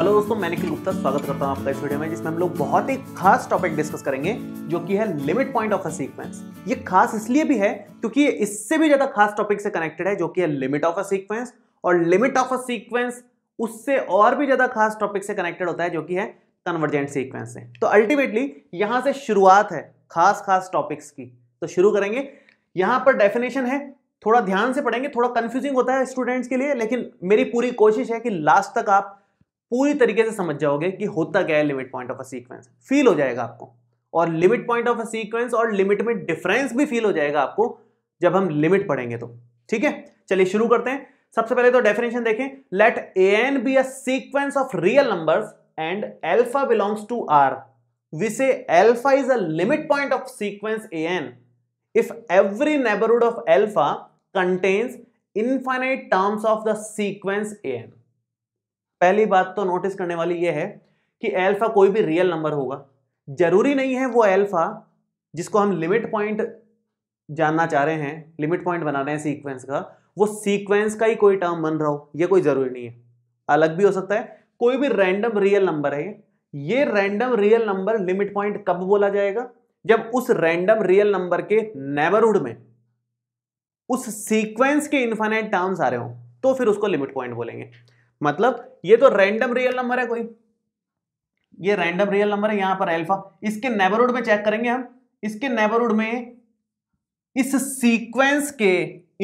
hello दोस्तों मैं निखिल गुप्ता स्वागत करता हूं आपका इस वीडियो में जिसमें हम लोग बहुत ही खास टॉपिक डिस्कस करेंगे जो कि है limit point of a sequence ये खास इसलिए भी है क्योंकि ये इससे भी ज्यादा खास टॉपिक से कनेक्टेड है जो कि है लिमिट ऑफ अ सीक्वेंस और लिमिट ऑफ अ सीक्वेंस उससे और भी ज्यादा खास टॉपिक से कनेक्टेड होता है जो कि है कन्वर्जेंट सीक्वेंस से तो अल्टीमेटली यहां से शुरुआत है खास खास टॉपिक्स की तो शुरू करेंगे यहां पर डेफिनेशन है थोड़ा ध्यान से पढ़ेंगे थोड़ा कंफ्यूजिंग होता है स्टूडेंट्स के लिए लेकिन मेरी पूरी कोशिश है कि लास्ट तक आप पूरी तरीके से समझ जाओगे कि होता क्या है limit point of a sequence feel हो जाएगा आपको और limit point of a sequence और लिमिट में डिफरेंस भी फील हो जाएगा आपको जब हम लिमिट पढ़ेंगे तो ठीक है चलिए शुरू करते हैं सबसे पहले तो डेफिनेशन देखें let a n be a sequence of real numbers and alpha belongs to R alpha is a limit point of sequence a n if every neighbourhood of alpha contains infinite terms of the sequence a n पहली बात तो notice करने वाली यह है कि alpha कोई भी रियल नंबर होगा जरूरी नहीं है वो एल्फा जिसको हम लिमिट पॉइंट जानना चाह रहे हैं लिमिट पॉइंट बना रहे हैं सीक्वेंस का वो सीक्वेंस का ही कोई टर्म बन रहा हो ये कोई जरूरी नहीं है अलग भी हो सकता है कोई भी रैंडम रियल नंबर है ये random real number limit point कब बोला जाएगा जब उस रैंडम रियल नंबर के नेबरहुड में उस सीक्वेंस के इन्फाइनाइट टर्म्स आ रहे हो तो फिर उसको लिमिट पॉइंट बोलेंगे मतलब ये तो रैंडम रियल नंबर है कोई ये रैंडम रियल नंबर है यहां पर एल्फा इसके नेबरहुड में चेक करेंगे हम इसके नेबरहुड में इस सीक्वेंस के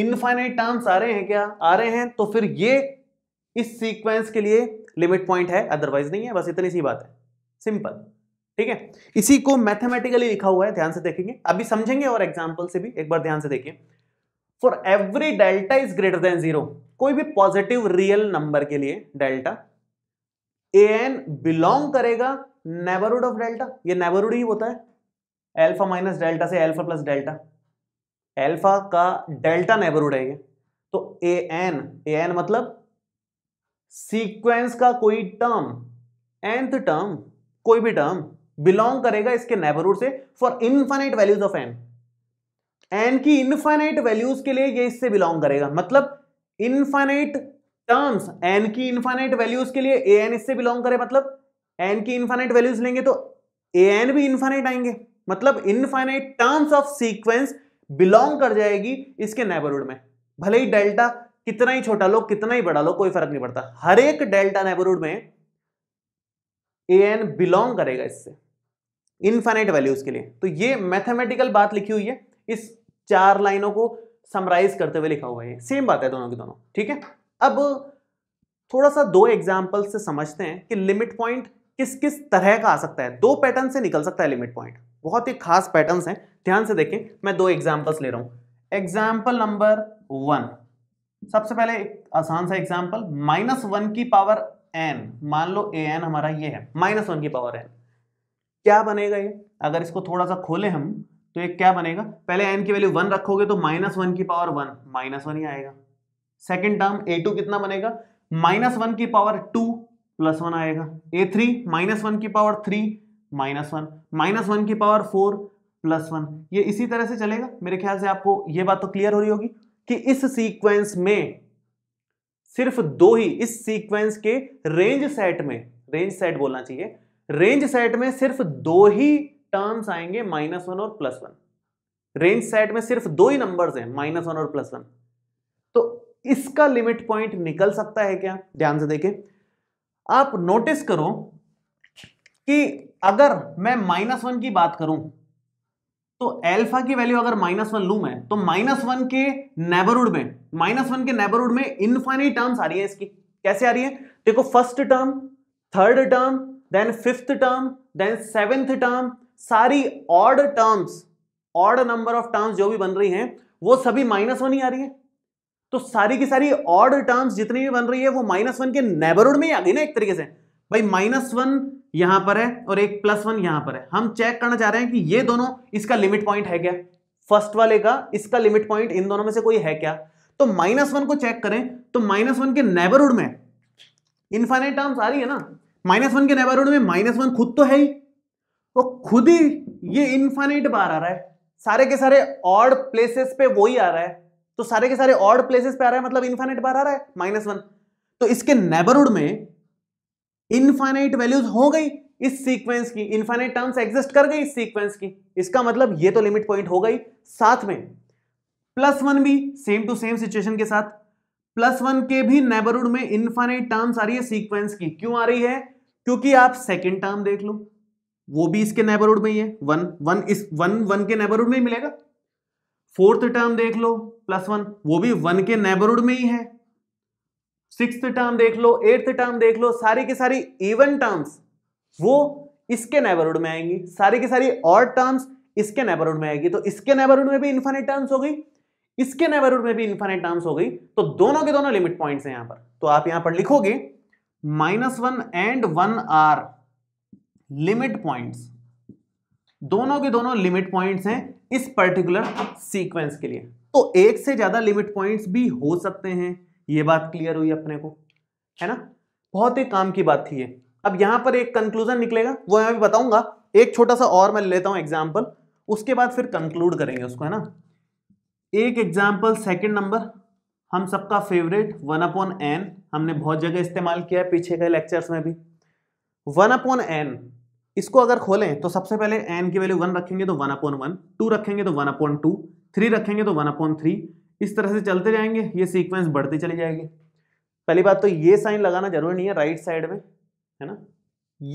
इनफाइनाइट टर्म्स आ रहे हैं क्या आ रहे हैं तो फिर ये इस सीक्वेंस के लिए लिमिट पॉइंट है अदरवाइज नहीं है बस इतनी सी बात है सिंपल ठीक है इसी को मैथमेटिकली लिखा हुआ है ध्यान से देखेंगे अभी समझेंगे और एग्जाम्पल से भी एक बार ध्यान से देखिए for every delta is greater than zero कोई भी पॉजिटिव रियल नंबर के लिए डेल्टा ए एन बिलोंग करेगा नेबरहुड ऑफ डेल्टा ये नेबरहुड ही होता है एल्फा माइनस डेल्टा से एल्फा प्लस डेल्टा एल्फा का डेल्टा नेबरहुड है ये तो ए एन ए एन मतलब सीक्वेंस का कोई टर्म एंथ टर्म कोई भी टर्म बिलोंग करेगा इसके नेबरहुड से for infinite values of n n की इनफाइनाइट वैल्यूज के लिए ये इससे बिलोंग करेगा मतलब इनफाइनाइट टर्म्स एन की इनफाइनाइट वैल्यूज के लिए ए एन इससे बिलोंग करे मतलब एन की इनफाइनाइट वैल्यूज लेंगे तो ए एन भी इनफाइनाइट आएंगे मतलब infinite terms of sequence belong कर जाएगी इसके नेबरहुड में भले ही डेल्टा कितना ही छोटा लो कितना ही बड़ा लो कोई फर्क नहीं पड़ता हर एक डेल्टा नेबरहुड में ए एन बिलोंग करेगा इससे इनफाइनाइट वैल्यूज के लिए तो ये मैथमेटिकल बात लिखी हुई है इस चार लाइनों को समराइज करते हुए लिखा हुआ है सेम बात है दोनों की दोनों ठीक है अब थोड़ा सा दो एग्जाम्पल से समझते हैं कि लिमिट पॉइंट किस किस तरह का आ सकता है दो पैटर्न से निकल सकता है लिमिट पॉइंट बहुत ही खास पैटर्न हैं ध्यान से देखें मैं दो एग्जाम्पल्स ले रहा हूं एग्जाम्पल नंबर वन सबसे पहले एक आसान सा एग्जाम्पल माइनस वन की पावर एन मान लो ए एन हमारा ये है माइनस वन की पावर एन क्या बनेगा ये अगर इसको थोड़ा सा खोले हम तो ये क्या बनेगा पहले एन की वैल्यू वन रखोगे तो माइनस वन की पावर वन माइनस वन ही आएगा सेकेंड टर्म ए टू कितना बनेगा माइनस वन की पावर टू प्लस वन आएगा ए थ्री माइनस वन की power three minus one minus one की पावर फोर प्लस वन ये इसी तरह से चलेगा मेरे ख्याल से आपको ये बात तो क्लियर हो रही होगी कि इस सीक्वेंस में सिर्फ दो ही इस सीक्वेंस के रेंज सेट में रेंज सेट बोलना चाहिए रेंज सेट में सिर्फ दो ही टर्म्स आएंगे माइनस वन और प्लस वन रेंज सेट में सिर्फ दो ही नंबर्स हैं माइनस वन और प्लस वन तो इसका लिमिट पॉइंट निकल सकता है क्या ध्यान से देखें आप नोटिस करो कि अगर मैं माइनस वन की बात करूं तो एल्फा की वैल्यू अगर माइनस वन लू मैं तो माइनस वन के नेबरहुड में माइनस वन के नेबरहुड में इनफाइनिट टर्म्स आ रही है इसकी कैसे आ रही है देखो first term third term then fifth term then seventh term सारी odd terms odd number of terms जो भी बन रही हैं वो सभी माइनस वन ही आ रही है तो सारी की सारी ऑर्ड टर्म्स जितनी भी बन रही है वो माइनस वन के नेबरहुड में ही आ गई ना एक तरीके से भाई माइनस वन यहां पर है और एक प्लस वन यहां पर है हम चेक करना चाह रहे हैं कि ये दोनों इसका लिमिट पॉइंट है क्या फर्स्ट वाले का इसका लिमिट पॉइंट इन दोनों में से कोई है क्या तो माइनस वन को चेक करें तो माइनस वन के नेबरहुड में इनफाइनाइट टर्म्स आ रही है ना माइनस वन के नेबरहुड में माइनस वन खुद तो है ही तो खुद ही ये इन्फाइनाइट बार आ रहा है सारे के सारे ऑड प्लेसेस पे वही आ रहा है तो सारे के सारे ऑड प्लेसेस पे आ रहा है मतलब इन्फाइनाइट बार आ रहा है माइनस वन तो इसके नेबरहुड में इनफाइनाइट वैल्यूज हो गई इस सीक्वेंस की इनफाइनाइट टर्म्स एग्जिस्ट कर गई इस सीक्वेंस की इसका मतलब ये तो लिमिट पॉइंट हो गई साथ में प्लस वन भी सेम टू सेम सिचुएशन के साथ प्लस वन के भी नेबरहुड में इनफाइनाइट टर्म्स आ रही है सीक्वेंस की क्यों आ रही है क्योंकि आप सेकेंड टर्म देख लो वो भी इसके नेबरहुड में ही है वन वन इस वन वन के नेबरहुड में ही मिलेगा फोर्थ टर्म देख लो प्लस वन वो भी वन के नेबरहुड में ही है सिक्स टर्म देख लो एट्थ टर्म देख लो सारी की सारी इवन टर्म्स वो इसके नेबरहुड में आएंगी सारी की सारी और टर्म्स इसके नेबरहुड में आएगी तो इसके नेबरहुड में भी इन्फाइनेट टर्म्स हो गई इसके नेबरहुड में भी इन्फाइनेट टर्म्स हो गई तो दोनों के दोनों लिमिट पॉइंट्स हैं यहां पर तो आप यहां पर लिखोगे minus one and one are limit points दोनों के दोनों लिमिट पॉइंट्स हैं इस पर्टिकुलर सीक्वेंस के लिए तो एक से ज्यादा लिमिट पॉइंट्स भी हो सकते हैं यह बात क्लियर हुई अपने को है ना बहुत ही काम की बात थी ये अब यहां पर एक कंक्लूजन निकलेगा वो मैं भी बताऊंगा एक छोटा सा और मैं लेता हूं एग्जाम्पल उसके बाद फिर कंक्लूड करेंगे उसको है ना एक एग्जाम्पल सेकेंड नंबर हम सबका फेवरेट वन अपॉन एन हमने बहुत जगह इस्तेमाल किया है पीछे के लेक्चर्स में भी वन अपॉन एन इसको अगर खोलें तो सबसे पहले एन की वैल्यू वन रखेंगे तो वन अपॉन वन टू रखेंगे तो वन अपॉन टू थ्री रखेंगे तो वन अपॉन थ्री इस तरह से चलते जाएंगे ये सीक्वेंस बढ़ती चली जाएगी पहली बात तो ये साइन लगाना जरूरी नहीं है राइट साइड में है ना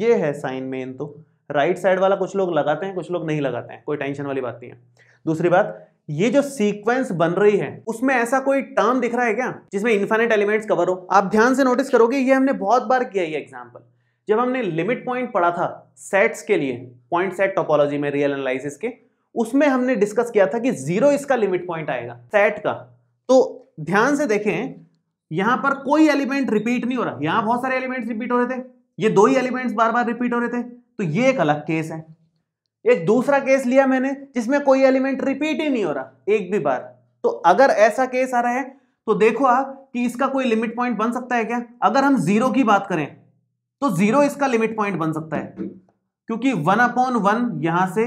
ये है साइन मेन तो राइट साइड वाला कुछ लोग लगाते हैं कुछ लोग नहीं लगाते हैं कोई टेंशन वाली बात नहीं है दूसरी बात ये जो सीक्वेंस बन रही है उसमें ऐसा कोई टर्म दिख रहा है क्या जिसमें इन्फाइनेट एलिमेंट्स कवर हो आप ध्यान से नोटिस करोगे ये हमने बहुत बार किया ये एग्जाम्पल जब हमने लिमिट पॉइंट पढ़ा था सेट्स के लिए पॉइंट सेट टोपोलॉजी में रियल एनालिसिस के उसमें हमने डिस्कस किया था कि जीरो इसका लिमिट पॉइंट आएगा सेट का तो ध्यान से देखें यहां पर कोई एलिमेंट रिपीट नहीं हो रहा यहां बहुत सारे एलिमेंट रिपीट हो रहे थे ये दो ही एलिमेंट्स बार बार रिपीट हो रहे थे तो ये एक अलग केस है एक दूसरा केस लिया मैंने जिसमें कोई एलिमेंट रिपीट ही नहीं हो रहा एक भी बार तो अगर ऐसा केस आ रहा है तो देखो आप कि इसका कोई लिमिट पॉइंट बन सकता है क्या अगर हम जीरो की बात करें तो जीरो इसका लिमिट पॉइंट बन सकता है क्योंकि वन अपॉन वन यहां से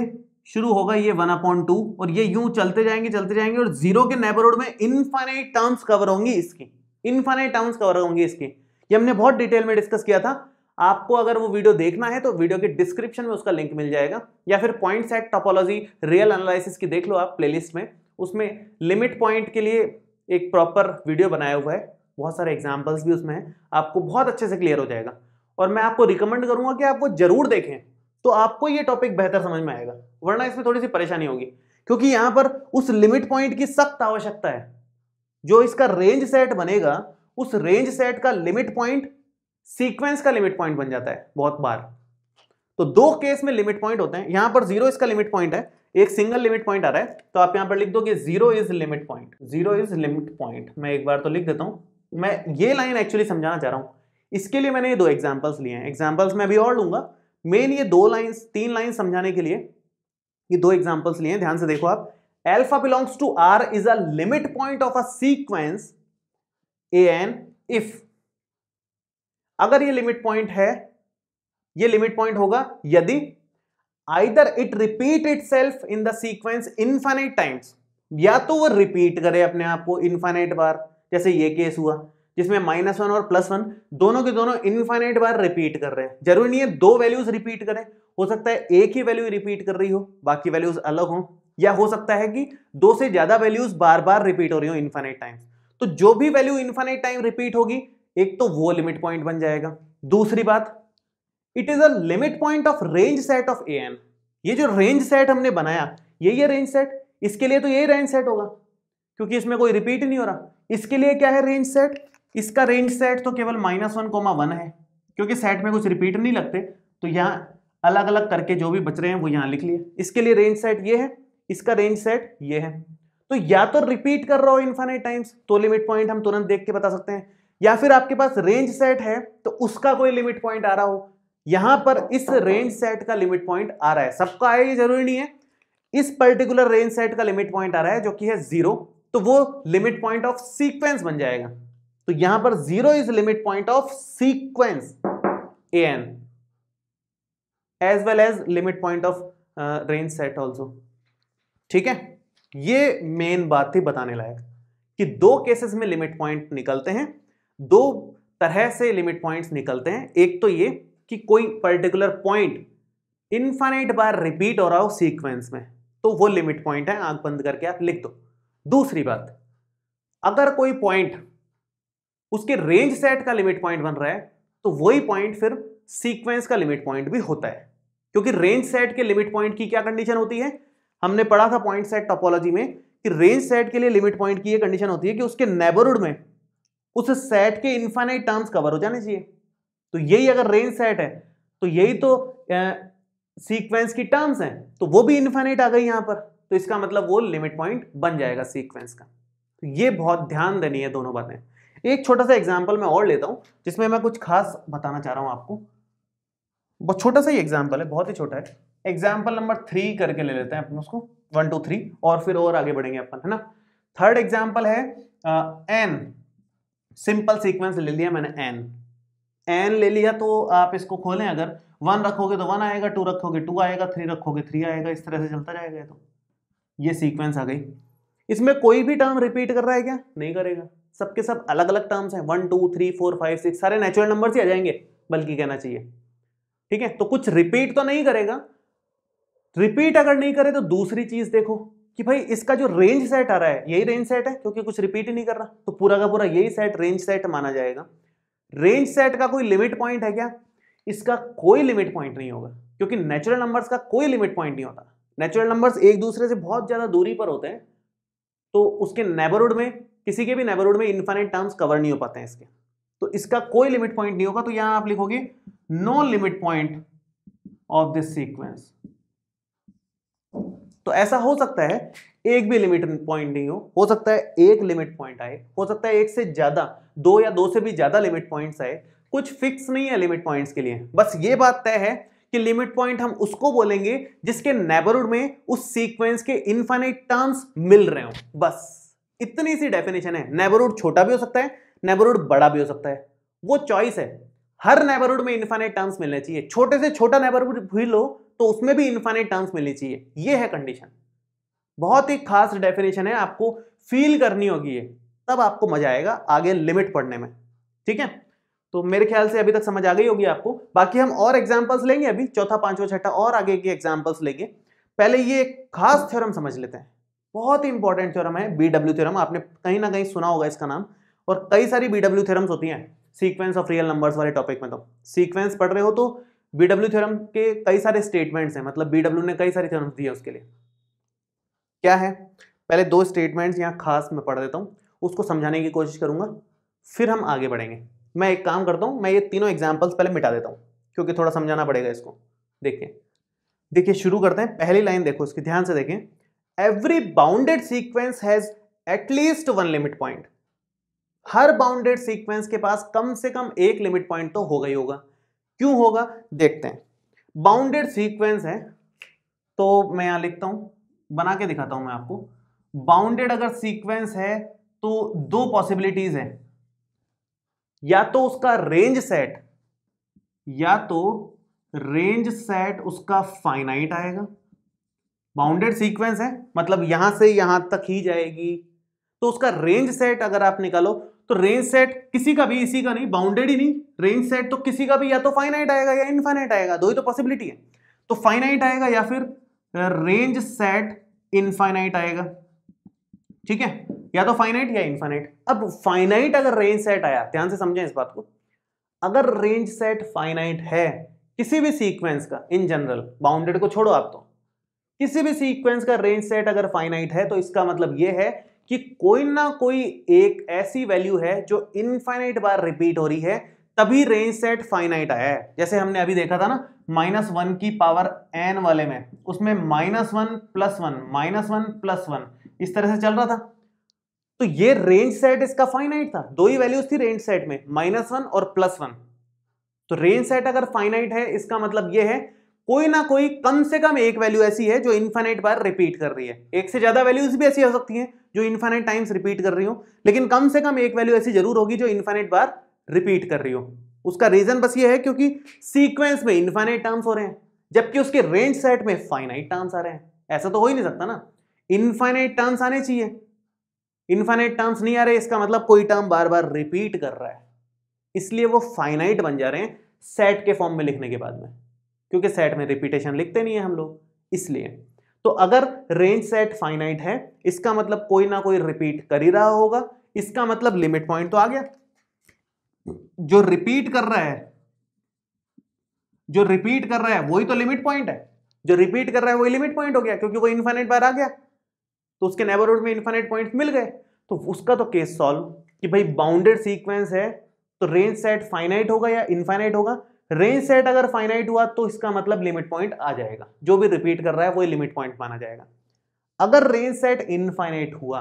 शुरू होगा ये वन अपॉन टू और ये यूं चलते जाएंगे चलते जाएंगे और जीरो के नेबरहुड में इनफाइनाइट टर्म्स कवर होंगी इसकी इनफाइनाइट टर्म्स कवर होंगी इसकी ये हमने बहुत डिटेल में डिस्कस किया था आपको अगर वो वीडियो देखना है तो वीडियो के डिस्क्रिप्शन में उसका लिंक मिल जाएगा या फिर point set topology real analysis की देख लो आप प्लेलिस्ट में उसमें लिमिट पॉइंट के लिए एक प्रॉपर वीडियो बनाया हुआ है बहुत सारे एग्जाम्पल्स भी उसमें हैं आपको बहुत अच्छे से क्लियर हो जाएगा और मैं आपको रिकमेंड करूंगा कि आप वो जरूर देखें तो आपको ये टॉपिक बेहतर समझ में आएगा वरना इसमें थोड़ी सी परेशानी होगी क्योंकि यहां पर उस लिमिट पॉइंट की सख्त आवश्यकता है जो इसका रेंज सेट बनेगा उस रेंज सेट का लिमिट पॉइंट सीक्वेंस का लिमिट पॉइंट बन जाता है बहुत बार तो दो केस में लिमिट पॉइंट होते हैं यहां पर जीरो इसका लिमिट पॉइंट है एक सिंगल लिमिट पॉइंट आ रहा है तो आप यहां पर लिख दो कि zero is limit point zero is limit point मैं एक बार तो लिख देता हूं मैं ये लाइन एक्चुअली समझाना चाह रहा हूं इसके लिए मैंने ये दो एग्जाम्पल्स लिए हैं एग्जाम्पल्स मैं अभी और लूंगा मेन ये दो लाइन्स तीन लाइन समझाने के लिए ये दो एग्जाम्पल्स लिए हैं ध्यान से देखो आप alpha belongs to R is a limit point of a sequence a n if अगर ये लिमिट पॉइंट है ये लिमिट पॉइंट होगा यदि either it repeat itself in the sequence infinite times या तो वो रिपीट करे अपने आप को इनफाइनाइट बार जैसे ये केस हुआ जिसमें माइनस वन और प्लस वन दोनों के दोनों इनफाइनाइट बार रिपीट कर रहे हैं जरूरी नहीं है दो वैल्यूज रिपीट करें हो सकता है एक ही वैल्यू रिपीट कर रही हो बाकी वैल्यूज अलग हो या हो सकता है कि दो से ज्यादा वैल्यूज बार बार रिपीट हो रही हो इनफाइनाइट टाइम्स तो जो भी वैल्यू इनफाइनाइट टाइम रिपीट होगी एक तो वो लिमिट पॉइंट बन जाएगा दूसरी बात it is a limit point of range set of a n ये जो रेंज सेट हमने बनाया यही है रेंज सेट इसके लिए तो यही रेंज सेट होगा क्योंकि इसमें कोई रिपीट नहीं हो रहा इसके लिए क्या है रेंज सेट इसका रेंज सेट तो केवल माइनस वन कोमा वन है क्योंकि सेट में कुछ रिपीट नहीं लगते तो यहाँ अलग अलग करके जो भी बच रहे हैं वो यहाँ लिख लिए इसके लिए रेंज सेट ये है इसका रेंज सेट ये है तो या तो रिपीट कर रहा हो इन्फाइनाइट टाइम्स तो लिमिट पॉइंट हम तुरंत देख के बता सकते हैं या फिर आपके पास रेंज सेट है तो उसका कोई लिमिट पॉइंट आ रहा हो यहां पर इस रेंज सेट का लिमिट पॉइंट आ रहा है सबका आया ये जरूरी नहीं है इस पर्टिकुलर रेंज सेट का लिमिट पॉइंट आ रहा है जो कि है जीरो तो वो लिमिट पॉइंट ऑफ सीक्वेंस बन जाएगा तो यहां पर zero is limit point of sequence a n as well as limit point of range set also ठीक है ये मेन बात थी बताने लायक कि दो केसेस में लिमिट पॉइंट निकलते हैं दो तरह से लिमिट पॉइंट्स निकलते हैं एक तो ये कि कोई पर्टिकुलर पॉइंट इनफाइनाइट बार रिपीट हो रहा हो सीक्वेंस में तो वो लिमिट पॉइंट है आंख बंद करके आप लिख दो दूसरी बात अगर कोई पॉइंट उसके रेंज सेट का लिमिट पॉइंट बन रहा है तो वही पॉइंट फिर सीक्वेंस का लिमिट पॉइंट भी होता है क्योंकि रेंज सेट के लिमिट पॉइंट की क्या कंडीशन होती है हमने पढ़ा था पॉइंट सेट टॉपोलॉजी में कि रेंज सेट के लिए लिमिट पॉइंट की ये कंडीशन होती है कि उसके नेबरहुड में उस सेट के इन्फाइनाइट टर्म्स कवर हो जाने चाहिए तो यही अगर रेंज सेट है तो यही तो सीक्वेंस की टर्म्स हैं तो वो भी इन्फाइनाइट आ गई यहां पर तो इसका मतलब वो लिमिट पॉइंट बन जाएगा सीक्वेंस का तो ये बहुत ध्यान देनी है दोनों बातें एक छोटा सा एग्जाम्पल मैं और लेता हूँ जिसमें मैं कुछ खास बताना चाह रहा हूँ आपको बहुत छोटा सा ही एग्जाम्पल है बहुत ही छोटा है एग्जाम्पल नंबर थ्री करके ले लेते हैं अपन उसको वन टू थ्री और फिर और आगे बढ़ेंगे अपन है ना थर्ड एग्जाम्पल है एन सिंपल सीक्वेंस ले लिया मैंने एन एन ले लिया तो आप इसको खोलें अगर वन रखोगे तो वन आएगा टू रखोगे टू आएगा थ्री रखोगे थ्री आएगा इस तरह से चलता जाएगा तो ये सीक्वेंस आ गई इसमें कोई भी टर्म रिपीट कर रहा है क्या नहीं करेगा सबके सब अलग अलग टर्म्स हैं one two three four five six सारे नेचुरल नंबर ही आ जाएंगे बल्कि कहना चाहिए ठीक है तो कुछ रिपीट तो नहीं करेगा रिपीट अगर नहीं करे तो दूसरी चीज देखो कि भाई इसका जो रेंज सेट आ रहा है यही रेंज सेट है क्योंकि कुछ रिपीट ही नहीं कर रहा तो पूरा का पूरा यही सेट रेंज सेट माना जाएगा रेंज सेट का कोई लिमिट पॉइंट है क्या इसका कोई लिमिट पॉइंट नहीं होगा क्योंकि नेचुरल नंबर्स का कोई लिमिट पॉइंट नहीं होता नेचुरल नंबर्स एक दूसरे से बहुत ज़्यादा दूरी पर होते हैं तो उसके नेबरहुड में किसी के भी नेबरहुड में इन्फाइनेट टर्म्स कवर नहीं हो पाते हैं इसके तो इसका कोई लिमिट पॉइंट नहीं होगा तो यहां आप लिखोगे no limit point of this sequence तो ऐसा हो सकता है एक भी लिमिट पॉइंट नहीं हो हो सकता है एक लिमिट पॉइंट आए हो सकता है एक से ज्यादा दो या दो से भी ज्यादा लिमिट पॉइंट्स आए कुछ फिक्स नहीं है लिमिट पॉइंट्स के लिए बस ये बात तय है कि लिमिट पॉइंट हम उसको बोलेंगे जिसके नेबरहुड में उस सीक्वेंस के इनफाइनाइट टर्म्स मिल रहे हो बस इतनी सी डेफिनेशन है नेबरहुड छोटा भी हो सकता है नेबरहुड बड़ा भी हो सकता है वो चॉइस है हर नेबरहुड में इन्फाइनाइट टर्म्स मिलने चाहिए छोटे से छोटा नेबरहुड भी लो तो उसमें भी इन्फाइनाइट टर्म्स मिलनी चाहिए ये है कंडीशन बहुत ही खास डेफिनेशन है आपको फील करनी होगी ये तब आपको मजा आएगा आगे लिमिट पढ़ने में ठीक है तो मेरे ख्याल से अभी तक समझ आ गई होगी आपको बाकी हम और एग्जाम्पल्स लेंगे अभी चौथा पांचवा छठा और आगे के एग्जाम्पल्स लेंगे पहले ये खास थ्योरम समझ लेते हैं बहुत ही इंपॉर्टेंट थ्योरम है बी डब्ल्यू थ्योरम आपने कहीं ना कहीं सुना होगा इसका नाम और कई सारी बी डब्ल्यू थ्योरम्स होती हैं सीक्वेंस ऑफ रियल नंबर्स वाले टॉपिक में तो सीक्वेंस पढ़ रहे हो तो बी डब्ल्यू थ्योरम के कई सारे स्टेटमेंट्स हैं मतलब बी डब्ल्यू ने कई सारी थ्योरम्स दी है उसके लिए क्या है पहले दो स्टेटमेंट्स यहाँ खास मैं पढ़ देता हूँ उसको समझाने की कोशिश करूंगा फिर हम आगे बढ़ेंगे मैं एक काम करता हूँ मैं ये तीनों एग्जाम्पल्स पहले मिटा देता हूँ क्योंकि थोड़ा समझाना पड़ेगा इसको देखिए देखिए शुरू करते हैं पहली लाइन देखो उसकी ध्यान से देखें every bounded sequence has at least one limit point हर बाउंडेड सीक्वेंस के पास कम से कम एक लिमिट पॉइंट तो होगा ही होगा क्यों होगा देखते हैं बाउंडेड सीक्वेंस है तो मैं यहां लिखता हूं बना के दिखाता हूं मैं आपको बाउंडेड अगर सीक्वेंस है तो दो पॉसिबिलिटीज हैं या तो उसका रेंज सेट या तो रेंज सेट उसका फाइनाइट आएगा बाउंडेड सीक्वेंस है मतलब यहां से यहां तक ही जाएगी तो उसका रेंज सेट अगर आप निकालो तो रेंज सेट किसी का भी इसी का नहीं बाउंडेड ही नहीं रेंज सेट तो किसी का भी या तो फाइनाइट आएगा या इनफाइनाइट आएगा दो ही तो पॉसिबिलिटी है तो फाइनाइट आएगा या फिर रेंज सेट इनफाइनाइट आएगा ठीक है या तो फाइनाइट या इनफाइनाइट अब फाइनाइट अगर रेंज सेट आया ध्यान से समझें इस बात को अगर रेंज सेट फाइनाइट है किसी भी सीक्वेंस का इन जनरल बाउंडेड को छोड़ो आप तो किसी भी सीक्वेंस का रेंज सेट अगर फाइनाइट है तो इसका मतलब यह है कि कोई ना कोई एक ऐसी वैल्यू है जो इनफाइनाइट बार रिपीट हो रही है तभी रेंज सेट फाइनाइट आया है जैसे हमने अभी देखा था ना माइनस वन की पावर एन वाले में उसमें minus one plus one minus one plus one इस तरह से चल रहा था तो ये रेंज सेट इसका फाइनाइट था दो ही वैल्यूज थी रेंज सेट में माइनस वन और प्लस वन तो रेंज सेट अगर फाइनाइट है इसका मतलब यह है कोई ना कोई कम से कम एक वैल्यू ऐसी है जो इन्फाइनाइट बार रिपीट कर रही है एक से ज्यादा वैल्यूज भी ऐसी हो सकती हैं जो इन्फाइनाइट टाइम्स रिपीट कर रही हो लेकिन कम से कम एक वैल्यू ऐसी जरूर होगी जो इन्फाइनाइट बार रिपीट कर रही हो उसका रीजन बस ये है क्योंकि सीक्वेंस में इन्फाइनाइट टर्म्स हो रहे हैं जबकि उसके रेंज सेट में फाइनाइट टर्म्स आ रहे हैं ऐसा तो हो ही नहीं सकता ना इनफाइनाइट टर्म्स आने चाहिए इनफाइनाइट टर्म्स नहीं आ रहे इसका मतलब कोई टर्म बार बार रिपीट कर रहा है इसलिए वो फाइनाइट बन जा रहे हैं सेट के फॉर्म में लिखने के बाद में क्योंकि सेट में रिपीटेशन लिखते नहीं है हम लोग इसलिए तो अगर रेंज सेट फाइनाइट है इसका मतलब कोई ना कोई रिपीट कर ही रहा होगा इसका मतलब लिमिट पॉइंट तो आ गया जो रिपीट कर रहा है जो रिपीट कर रहा है वही तो लिमिट पॉइंट है जो रिपीट कर रहा है वही लिमिट पॉइंट हो गया क्योंकि वो इन्फाइनाइट बार आ गया तो उसके नेबरहुड में इन्फाइनाइट पॉइंट मिल गए तो उसका तो केस सॉल्व कि भाई बाउंडेड सीक्वेंस है तो रेंज सेट फाइनाइट होगा या इनफाइनाइट होगा रेंज सेट अगर फाइनाइट हुआ तो इसका मतलब लिमिट पॉइंट आ जाएगा जो भी रिपीट कर रहा है वही लिमिट पॉइंट माना जाएगा अगर रेंज सेट इनफाइनाइट हुआ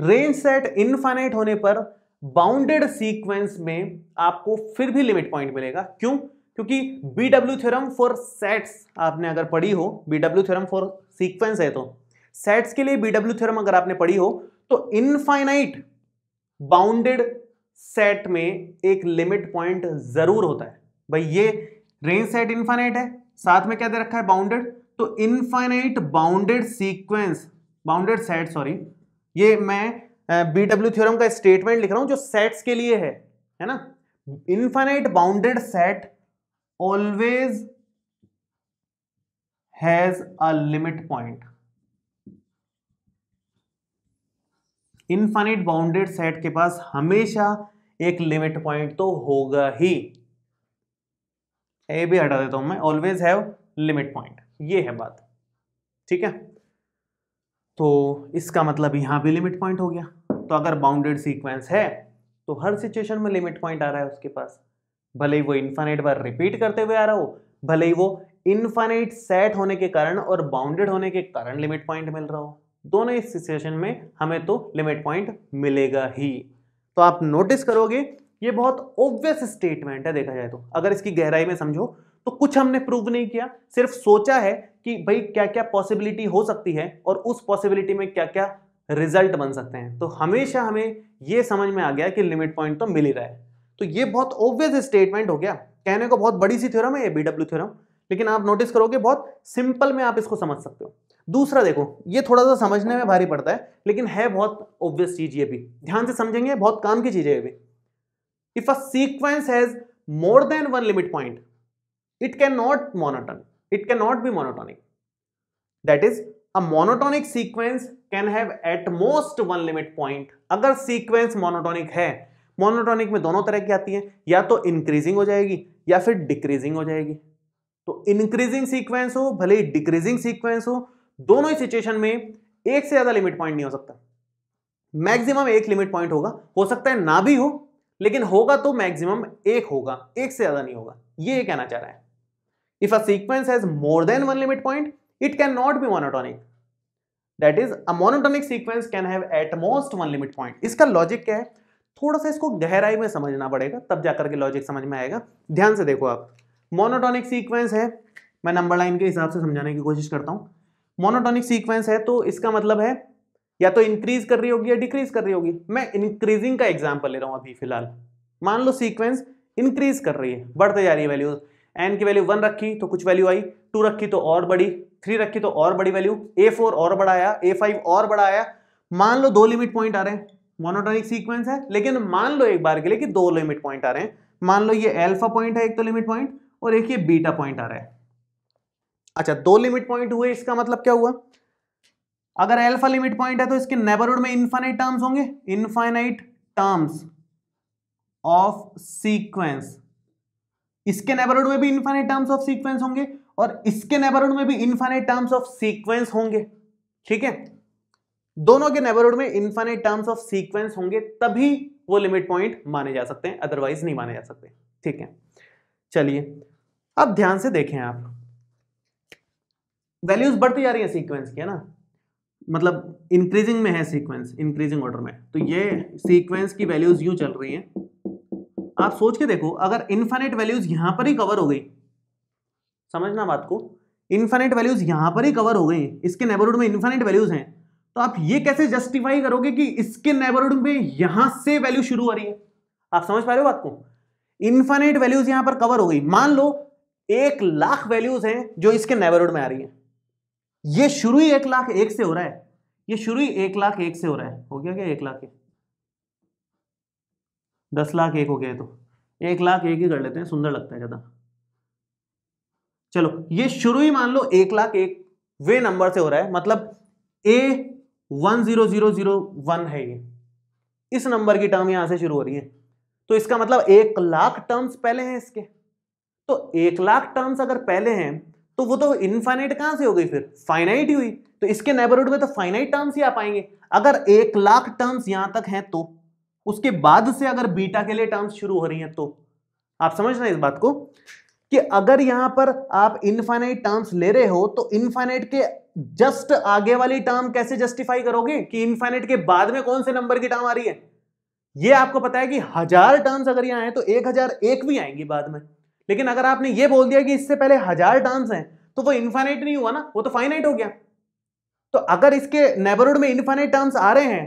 रेंज सेट इनफाइनाइट होने पर बाउंडेड सीक्वेंस में आपको फिर भी लिमिट पॉइंट मिलेगा क्यों क्योंकि B W theorem for sets आपने अगर पढ़ी हो B W theorem for sequence है तो सेट्स के लिए बी डब्ल्यू थ्योरम अगर आपने पढ़ी हो तो इनफाइनाइट बाउंडेड सेट में एक लिमिट पॉइंट जरूर होता है भाई ये रेंज सेट इनफाइनाइट है साथ में क्या दे रखा है बाउंडेड तो infinite bounded sequence bounded set sorry ये मैं बी डब्ल्यू थियोरम का स्टेटमेंट लिख रहा हूं जो सेट्स के लिए है है ना infinite bounded set always has a limit point infinite bounded set के पास हमेशा एक लिमिट पॉइंट तो होगा ही ये भी हटा देता हूं मैं ऑलवेज हैव लिमिट पॉइंट ये है बात ठीक है तो इसका मतलब यहां भी लिमिट पॉइंट हो गया तो अगर बाउंडेड सीक्वेंस है तो हर सिचुएशन में लिमिट पॉइंट आ रहा है उसके पास भले ही वो इन्फाइनाइट बार रिपीट करते हुए आ रहा हो भले ही वो इन्फाइनाइट सेट होने के कारण और बाउंडेड होने के कारण लिमिट पॉइंट मिल रहा हो दोनों इस सिचुएशन में हमें तो लिमिट पॉइंट मिलेगा ही तो आप नोटिस करोगे ये बहुत ऑब्वियस स्टेटमेंट है देखा जाए तो अगर इसकी गहराई में समझो तो कुछ हमने प्रूव नहीं किया सिर्फ सोचा है कि भाई क्या क्या पॉसिबिलिटी हो सकती है और उस पॉसिबिलिटी में क्या क्या रिजल्ट बन सकते हैं तो हमेशा हमें ये समझ में आ गया कि लिमिट पॉइंट तो मिल ही रहा है तो ये बहुत ओब्वियस स्टेटमेंट हो गया कहने को बहुत बड़ी सी थ्योरम है ये बी डब्ल्यू थ्योरम लेकिन आप नोटिस करोगे बहुत सिंपल में आप इसको समझ सकते हो दूसरा देखो ये थोड़ा सा समझने में भारी पड़ता है लेकिन है बहुत ऑब्वियस चीज ये भी ध्यान से समझेंगे बहुत काम की चीज है ये भी if a sequence has more than one limit point it can not monotone it can not be monotonic that is a monotonic sequence can have at most one limit point अगर सीक्वेंस मोनोटॉनिक है monotonic में दोनों तरह की आती है या तो इंक्रीजिंग हो जाएगी या फिर डिक्रीजिंग हो जाएगी तो इंक्रीजिंग सीक्वेंस हो भले ही डिक्रीजिंग सीक्वेंस हो दोनों ही सिचुएशन में एक से ज्यादा लिमिट पॉइंट नहीं हो सकता मैक्सिमम एक लिमिट पॉइंट होगा हो सकता है ना भी हो लेकिन होगा तो मैक्सिमम एक होगा एक से ज्यादा नहीं होगा ये कहना चाह रहा है if a sequence has more than one limit point it cannot be monotonic that is a monotonic sequence can have at most one limit point इसका लॉजिक क्या है थोड़ा सा इसको गहराई में समझना पड़ेगा तब जाकर के लॉजिक समझ में आएगा ध्यान से देखो आप मोनोटोनिक सीक्वेंस है मैं नंबर लाइन के हिसाब से समझाने की कोशिश करता हूं मोनोटोनिक सीक्वेंस है तो इसका मतलब है या तो इंक्रीज कर रही होगी या डिक्रीज कर रही होगी मैं इंक्रीजिंग का एग्जाम्पल ले रहा हूँ अभी फिलहाल मान लो सीक्वेंस इंक्रीज कर रही है बढ़ते जा रही है वैल्यूज एन की वैल्यू वन रखी तो कुछ वैल्यू आई टू रखी तो और बड़ी थ्री रखी तो और बड़ी वैल्यू ए फोर और बढ़ाया ए फाइव और बढ़ाया मान लो दो लिमिट पॉइंट आ रहे हैं मोनोटोनिक सीक्वेंस है लेकिन मान लो एक बार के लिए कि दो लिमिट पॉइंट आ रहे हैं मान लो ये एल्फा पॉइंट है एक तो लिमिट पॉइंट और एक ये बीटा पॉइंट आ रहा है अच्छा दो लिमिट पॉइंट हुए इसका मतलब क्या हुआ अगर एल्फा लिमिट पॉइंट है तो इसके नेबरहुड में इनफाइनाइट टर्म्स होंगे इनफाइनाइट टर्म्स ऑफ सीक्वेंस इसके नेबरहुड में भी इनफाइनाइट टर्म्स ऑफ सीक्वेंस होंगे और इसके नेबरहुड में भी इनफाइनाइट टर्म्स ऑफ सीक्वेंस होंगे ठीक है दोनों के नेबरहुड में इनफाइनाइट टर्म्स ऑफ सीक्वेंस होंगे तभी वो लिमिट पॉइंट माने जा सकते हैं अदरवाइज नहीं माने जा सकते ठीक है चलिए अब ध्यान से देखें आप वैल्यूज बढ़ती जा रही है सीक्वेंस की है ना मतलब इंक्रीजिंग में है सीक्वेंस इंक्रीजिंग ऑर्डर में तो ये सीक्वेंस की वैल्यूज यूं चल रही हैं आप सोच के देखो अगर इन्फाइनेट वैल्यूज यहां पर ही कवर हो गई समझना बात को इन्फाइनेट वैल्यूज यहां पर ही कवर हो गई इसके नेबरहुड में इन्फाइनेट वैल्यूज हैं तो आप ये कैसे जस्टिफाई करोगे कि इसके नेबरहुड में यहां से वैल्यू शुरू हो रही है आप समझ पा रहे हो बात को इन्फाइनेट वैल्यूज यहां पर कवर हो गई मान लो एक लाख वैल्यूज हैं जो इसके नेबरहुड में आ रही है ये शुरू ही एक लाख एक से हो रहा है ये शुरू ही एक लाख एक से हो रहा है हो गया क्या एक लाख एक दस लाख एक हो गया तो एक लाख एक ही कर लेते हैं सुंदर लगता है ज़्यादा चलो ये शुरू ही मान लो एक लाख एक वे नंबर से हो रहा है मतलब a one zero zero zero one है ये इस नंबर की टर्म यहां से शुरू हो रही है तो इसका मतलब एक लाख टर्म्स पहले हैं इसके तो एक लाख टर्म्स अगर पहले हैं तो वो तो इनफाइनाइट कहां से हो गई फिर फाइनाइट ही हुई तो इसके नेबरहुड में तो फाइनाइट टर्म्स ही आ पाएंगे अगर एक लाख टर्म्स यहां तक हैं तो उसके बाद से अगर बीटा के लिए टर्म्स शुरू हो रही हैं तो आप समझ रहे हैं इस बात को कि अगर यहां पर आप इनफाइनाइट टर्म्स ले रहे हो तो इनफाइनाइट के जस्ट आगे वाली टर्म कैसे जस्टिफाई करोगे कि इनफाइनाइट के बाद में कौन से नंबर की टर्म आ रही है ये आपको पता है कि हजार टर्म्स अगर यहां आए तो एक हजार एक भी आएंगी बाद में लेकिन अगर आपने ये बोल दिया कि इससे पहले हजार टर्म्स हैं तो वो इन्फाइनाइट नहीं हुआ ना वो तो फाइनाइट हो गया तो अगर इसके नेबरहुड में इन्फाइनाइट टर्म्स आ रहे हैं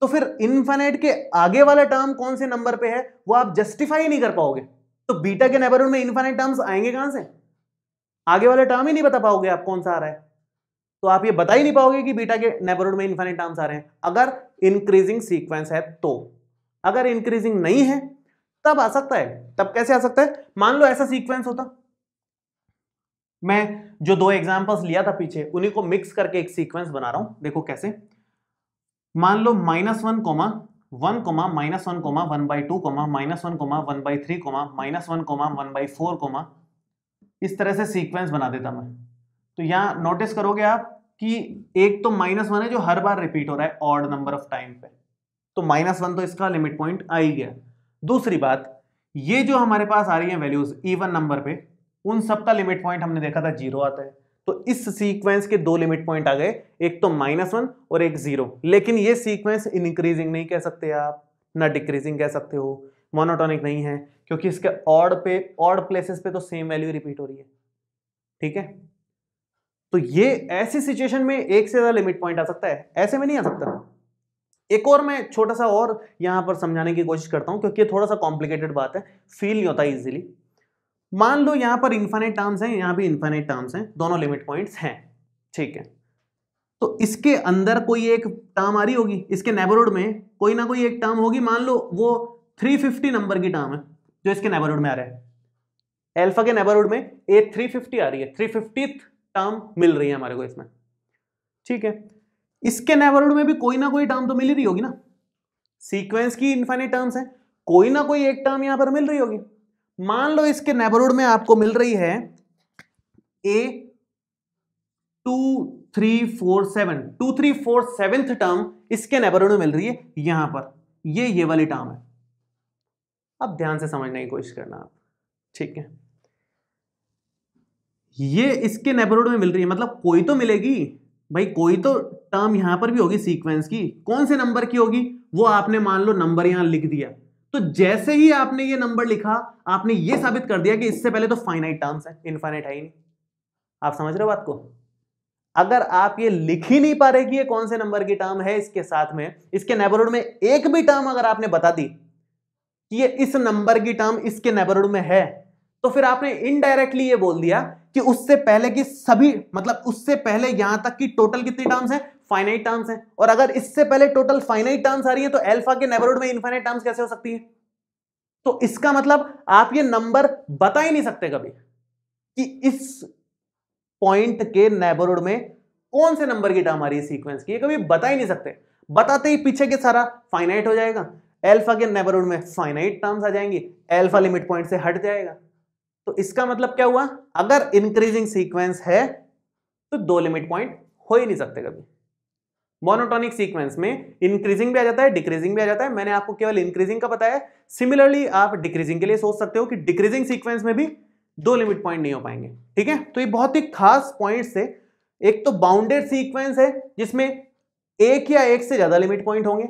तो फिर इन्फाइनाइट के आगे वाला टर्म कौन से नंबर पे है वो आप जस्टिफाई नहीं कर पाओगे तो बीटा के नेबरहुड में इन्फाइनाइट टर्म्स आएंगे कहां से आगे वाला टर्म ही नहीं बता पाओगे आप कौन सा आ रहा है तो आप ये बता ही नहीं पाओगे कि बीटा के नेबरहुड में इन्फाइनाइट टर्म्स आ रहे हैं अगर इंक्रीजिंग सीक्वेंस है तो अगर इंक्रीजिंग नहीं है तब आ सकता है तब कैसे आ सकता है मान लो ऐसा सीक्वेंस होता मैं जो दो एग्जाम्पल्स लिया था पीछे उन्हीं को मिक्स करके एक सीक्वेंस बना रहा हूं देखो कैसे मान लो minus one comma one comma minus one comma one by two comma minus one comma one by three comma minus one comma one by four comma इस तरह से सीक्वेंस बना देता मैं तो यहां नोटिस करोगे आप कि एक तो माइनस वन है जो हर बार रिपीट हो रहा है ऑड नंबर ऑफ टाइम पे तो माइनस वन तो इसका लिमिट पॉइंट आ ही गया दूसरी बात ये जो हमारे पास आ रही है वैल्यूज इवन नंबर पे उन सबका लिमिट पॉइंट हमने देखा था जीरो आता है तो इस सीक्वेंस के दो लिमिट पॉइंट आ गए एक तो माइनस वन और एक जीरो लेकिन ये सीक्वेंस इनक्रीजिंग नहीं कह सकते आप ना डिक्रीजिंग कह सकते हो मोनोटोनिक नहीं है क्योंकि इसके ऑड पे ऑड प्लेसेस पे तो सेम वैल्यू रिपीट हो रही है ठीक है तो ये ऐसी सिचुएशन में एक से ज्यादा लिमिट पॉइंट आ सकता है ऐसे में नहीं आ सकता एक और मैं छोटा सा और यहां पर समझाने की कोशिश करता हूं क्योंकि थोड़ा सा कॉम्प्लिकेटेड बात है फील नहीं होता इजीली मान लो यहां पर इन्फाइनाइट टर्म्स हैं यहां भी इन्फाइनाइट टर्म्स हैं दोनों लिमिट पॉइंट्स हैं ठीक है तो इसके अंदर कोई एक टर्म आ रही होगी इसके नेबरहुड में कोई ना कोई एक टर्म होगी मान लो वो 350 नंबर की टर्म है जो इसके नेबरहुड में आ रहा है एल्फा के नेबरहुड में ए 350 आ रही है थ्री टर्म मिल रही है हमारे को इसमें ठीक है इसके नेबरहुड में भी कोई ना कोई टर्म तो मिल रही होगी ना सीक्वेंस की इन्फाइनिट टर्म्स है कोई ना कोई एक टर्म यहां पर मिल रही होगी मान लो इसके नेबरहुड में आपको मिल रही है a two three four seven two three four seventh term इसके नेबरहुड में मिल रही है यहां पर ये ये वाली टर्म है अब ध्यान से समझने की कोशिश करना आप ठीक है ये इसके नेबरहुड में मिल रही है मतलब कोई तो मिलेगी भाई कोई तो टर्म यहां पर भी होगी सीक्वेंस की कौन से नंबर की होगी वो आपने मान लो नंबर यहां लिख दिया तो जैसे ही आपने ये नंबर लिखा आपने ये साबित कर दिया कि इससे पहले तो फाइनाइट टर्म्स है इनफाइनाइट है ही नहीं आप समझ रहे हो बात को अगर आप ये लिख ही नहीं पा रहे कि ये कौन से नंबर की टर्म है इसके साथ में इसके नेबरहुड में एक भी टर्म अगर आपने बता दी कि ये इस नंबर की टर्म इसके नेबरहुड में है तो फिर आपने इनडायरेक्टली ये बोल दिया कि उससे पहले की सभी मतलब उससे पहले यहां तक की टोटल कितनी टर्म्स है फाइनाइट टर्म्स हैं और अगर इससे पहले टोटल फाइनाइट टर्म्स आ रही है तो एल्फा के नेबरहुड में इनफाइनाइट टर्म्स कैसे हो सकती है तो इसका मतलब आप ये नंबर बता ही नहीं सकते कभी कि इस पॉइंट के नेबरहुड में कौन से नंबर की टर्म आ रही है सीक्वेंस की ये कभी बता ही नहीं सकते बताते ही पीछे के सारा फाइनाइट हो जाएगा एल्फा के नेबरहुड में फाइनाइट टर्म्स आ जाएंगी एल्फा लिमिट पॉइंट से हट जाएगा तो इसका मतलब क्या हुआ अगर इंक्रीजिंग सीक्वेंस है तो दो लिमिट पॉइंट हो ही नहीं सकते कभी मोनोटोनिक सीक्वेंस में इंक्रीजिंग भी आ जाता है डिक्रीजिंग भी आ जाता है मैंने आपको केवल इंक्रीजिंग का बताया सिमिलरली आप डिक्रीजिंग के लिए सोच सकते हो कि डिक्रीजिंग सीक्वेंस में भी दो लिमिट पॉइंट नहीं हो पाएंगे ठीक है तो ये बहुत ही खास पॉइंट से एक तो बाउंडेड सीक्वेंस है जिसमें एक या एक से ज्यादा लिमिट पॉइंट होंगे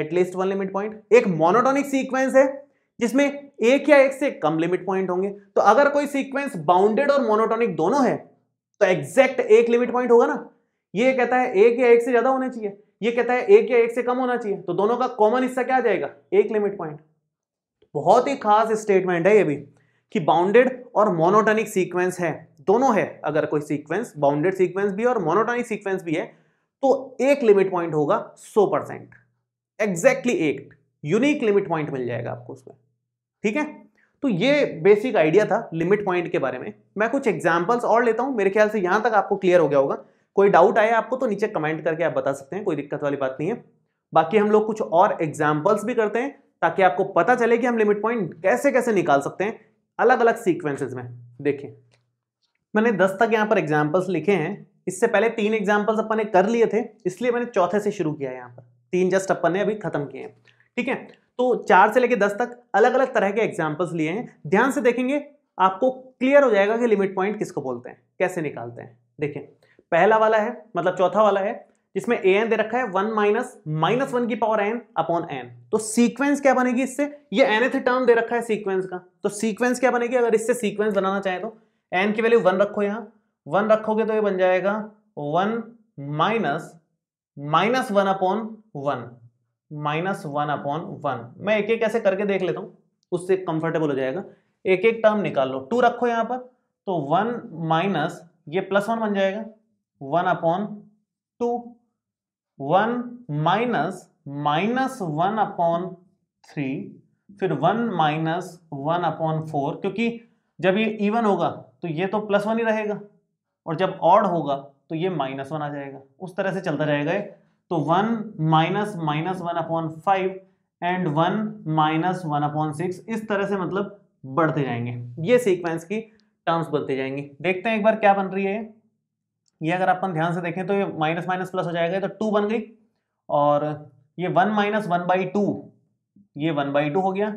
एटलीस्ट वन लिमिट पॉइंट एक मोनोटोनिक सीक्वेंस है जिसमें एक या एक से कम लिमिट पॉइंट होंगे तो अगर कोई सीक्वेंस बाउंडेड और मोनोटोनिक दोनों है तो एग्जैक्ट एक लिमिट पॉइंट होगा ना ये कहता है एक या एक से ज्यादा होना चाहिए ये कहता है एक या एक से कम होना चाहिए तो दोनों का कॉमन हिस्सा क्या आ जाएगा एक लिमिट पॉइंट बहुत ही खास स्टेटमेंट है ये भी कि बाउंडेड और मोनोटोनिक सीक्वेंस है दोनों है अगर कोई सीक्वेंस बाउंडेड सीक्वेंस भी और मोनोटोनिक सीक्वेंस भी है तो एक लिमिट पॉइंट होगा सो परसेंट एग्जैक्टली एक यूनिक लिमिट पॉइंट मिल जाएगा आपको उसमें ठीक है तो ये बेसिक आइडिया था लिमिट पॉइंट के बारे में मैं कुछ एग्जाम्पल्स और लेता हूं मेरे ख्याल से यहां तक आपको क्लियर हो गया होगा कोई डाउट आया आपको तो नीचे कमेंट करके आप बता सकते हैं कोई दिक्कत वाली बात नहीं है बाकी हम लोग कुछ और एग्जाम्पल्स भी करते हैं ताकि आपको पता चले कि हम लिमिट पॉइंट कैसे कैसे निकाल सकते हैं अलग अलग सीक्वेंसेज में देखिए मैंने दस तक यहाँ पर एग्जाम्पल्स लिखे हैं इससे पहले तीन एग्जाम्पल्स अपन ने कर लिए थे इसलिए मैंने चौथे से शुरू किया है यहाँ पर तीन जस्ट अपन ने अभी खत्म किए हैं ठीक है तो चार से लेकर दस तक अलग अलग तरह के एग्जाम्पल्स लिए हैं ध्यान से देखेंगे आपको क्लियर हो जाएगा कि लिमिट पॉइंट किसको बोलते हैं कैसे निकालते हैं देखें पहला वाला है मतलब चौथा वाला है जिसमें ए एन दे रखा है वन माइनस माइनस वन की पावर एन अपॉन एन तो सीक्वेंस क्या बनेगी इससे ये एनथ टर्म दे रखा है सीक्वेंस का तो सीक्वेंस क्या बनेगी अगर इससे सीक्वेंस बनाना चाहे तो एन की वैल्यू वन रखो यहां वन रखोगे तो ये बन जाएगा one minus minus one upon one minus one upon one मैं एक एक ऐसे करके देख लेता हूं उससे कंफर्टेबल हो जाएगा एक एक टर्म निकाल लो टू रखो यहां पर तो वन माइनस ये प्लस वन बन जाएगा one upon two one minus minus one upon three फिर one minus one upon four क्योंकि जब ये इवन होगा तो ये तो प्लस वन ही रहेगा और जब ऑड होगा तो ये माइनस वन आ जाएगा उस तरह से चलता रहेगा तो one minus minus one upon five and one minus one upon six इस तरह से मतलब बढ़ते जाएंगे ये सीक्वेंस की टर्म्स बढ़ते जाएंगे देखते हैं एक बार क्या बन रही है ये अगर अपन ध्यान से देखें तो ये माइनस माइनस प्लस हो जाएगा तो टू बन गई और ये one minus one by two ये वन बाई टू हो गया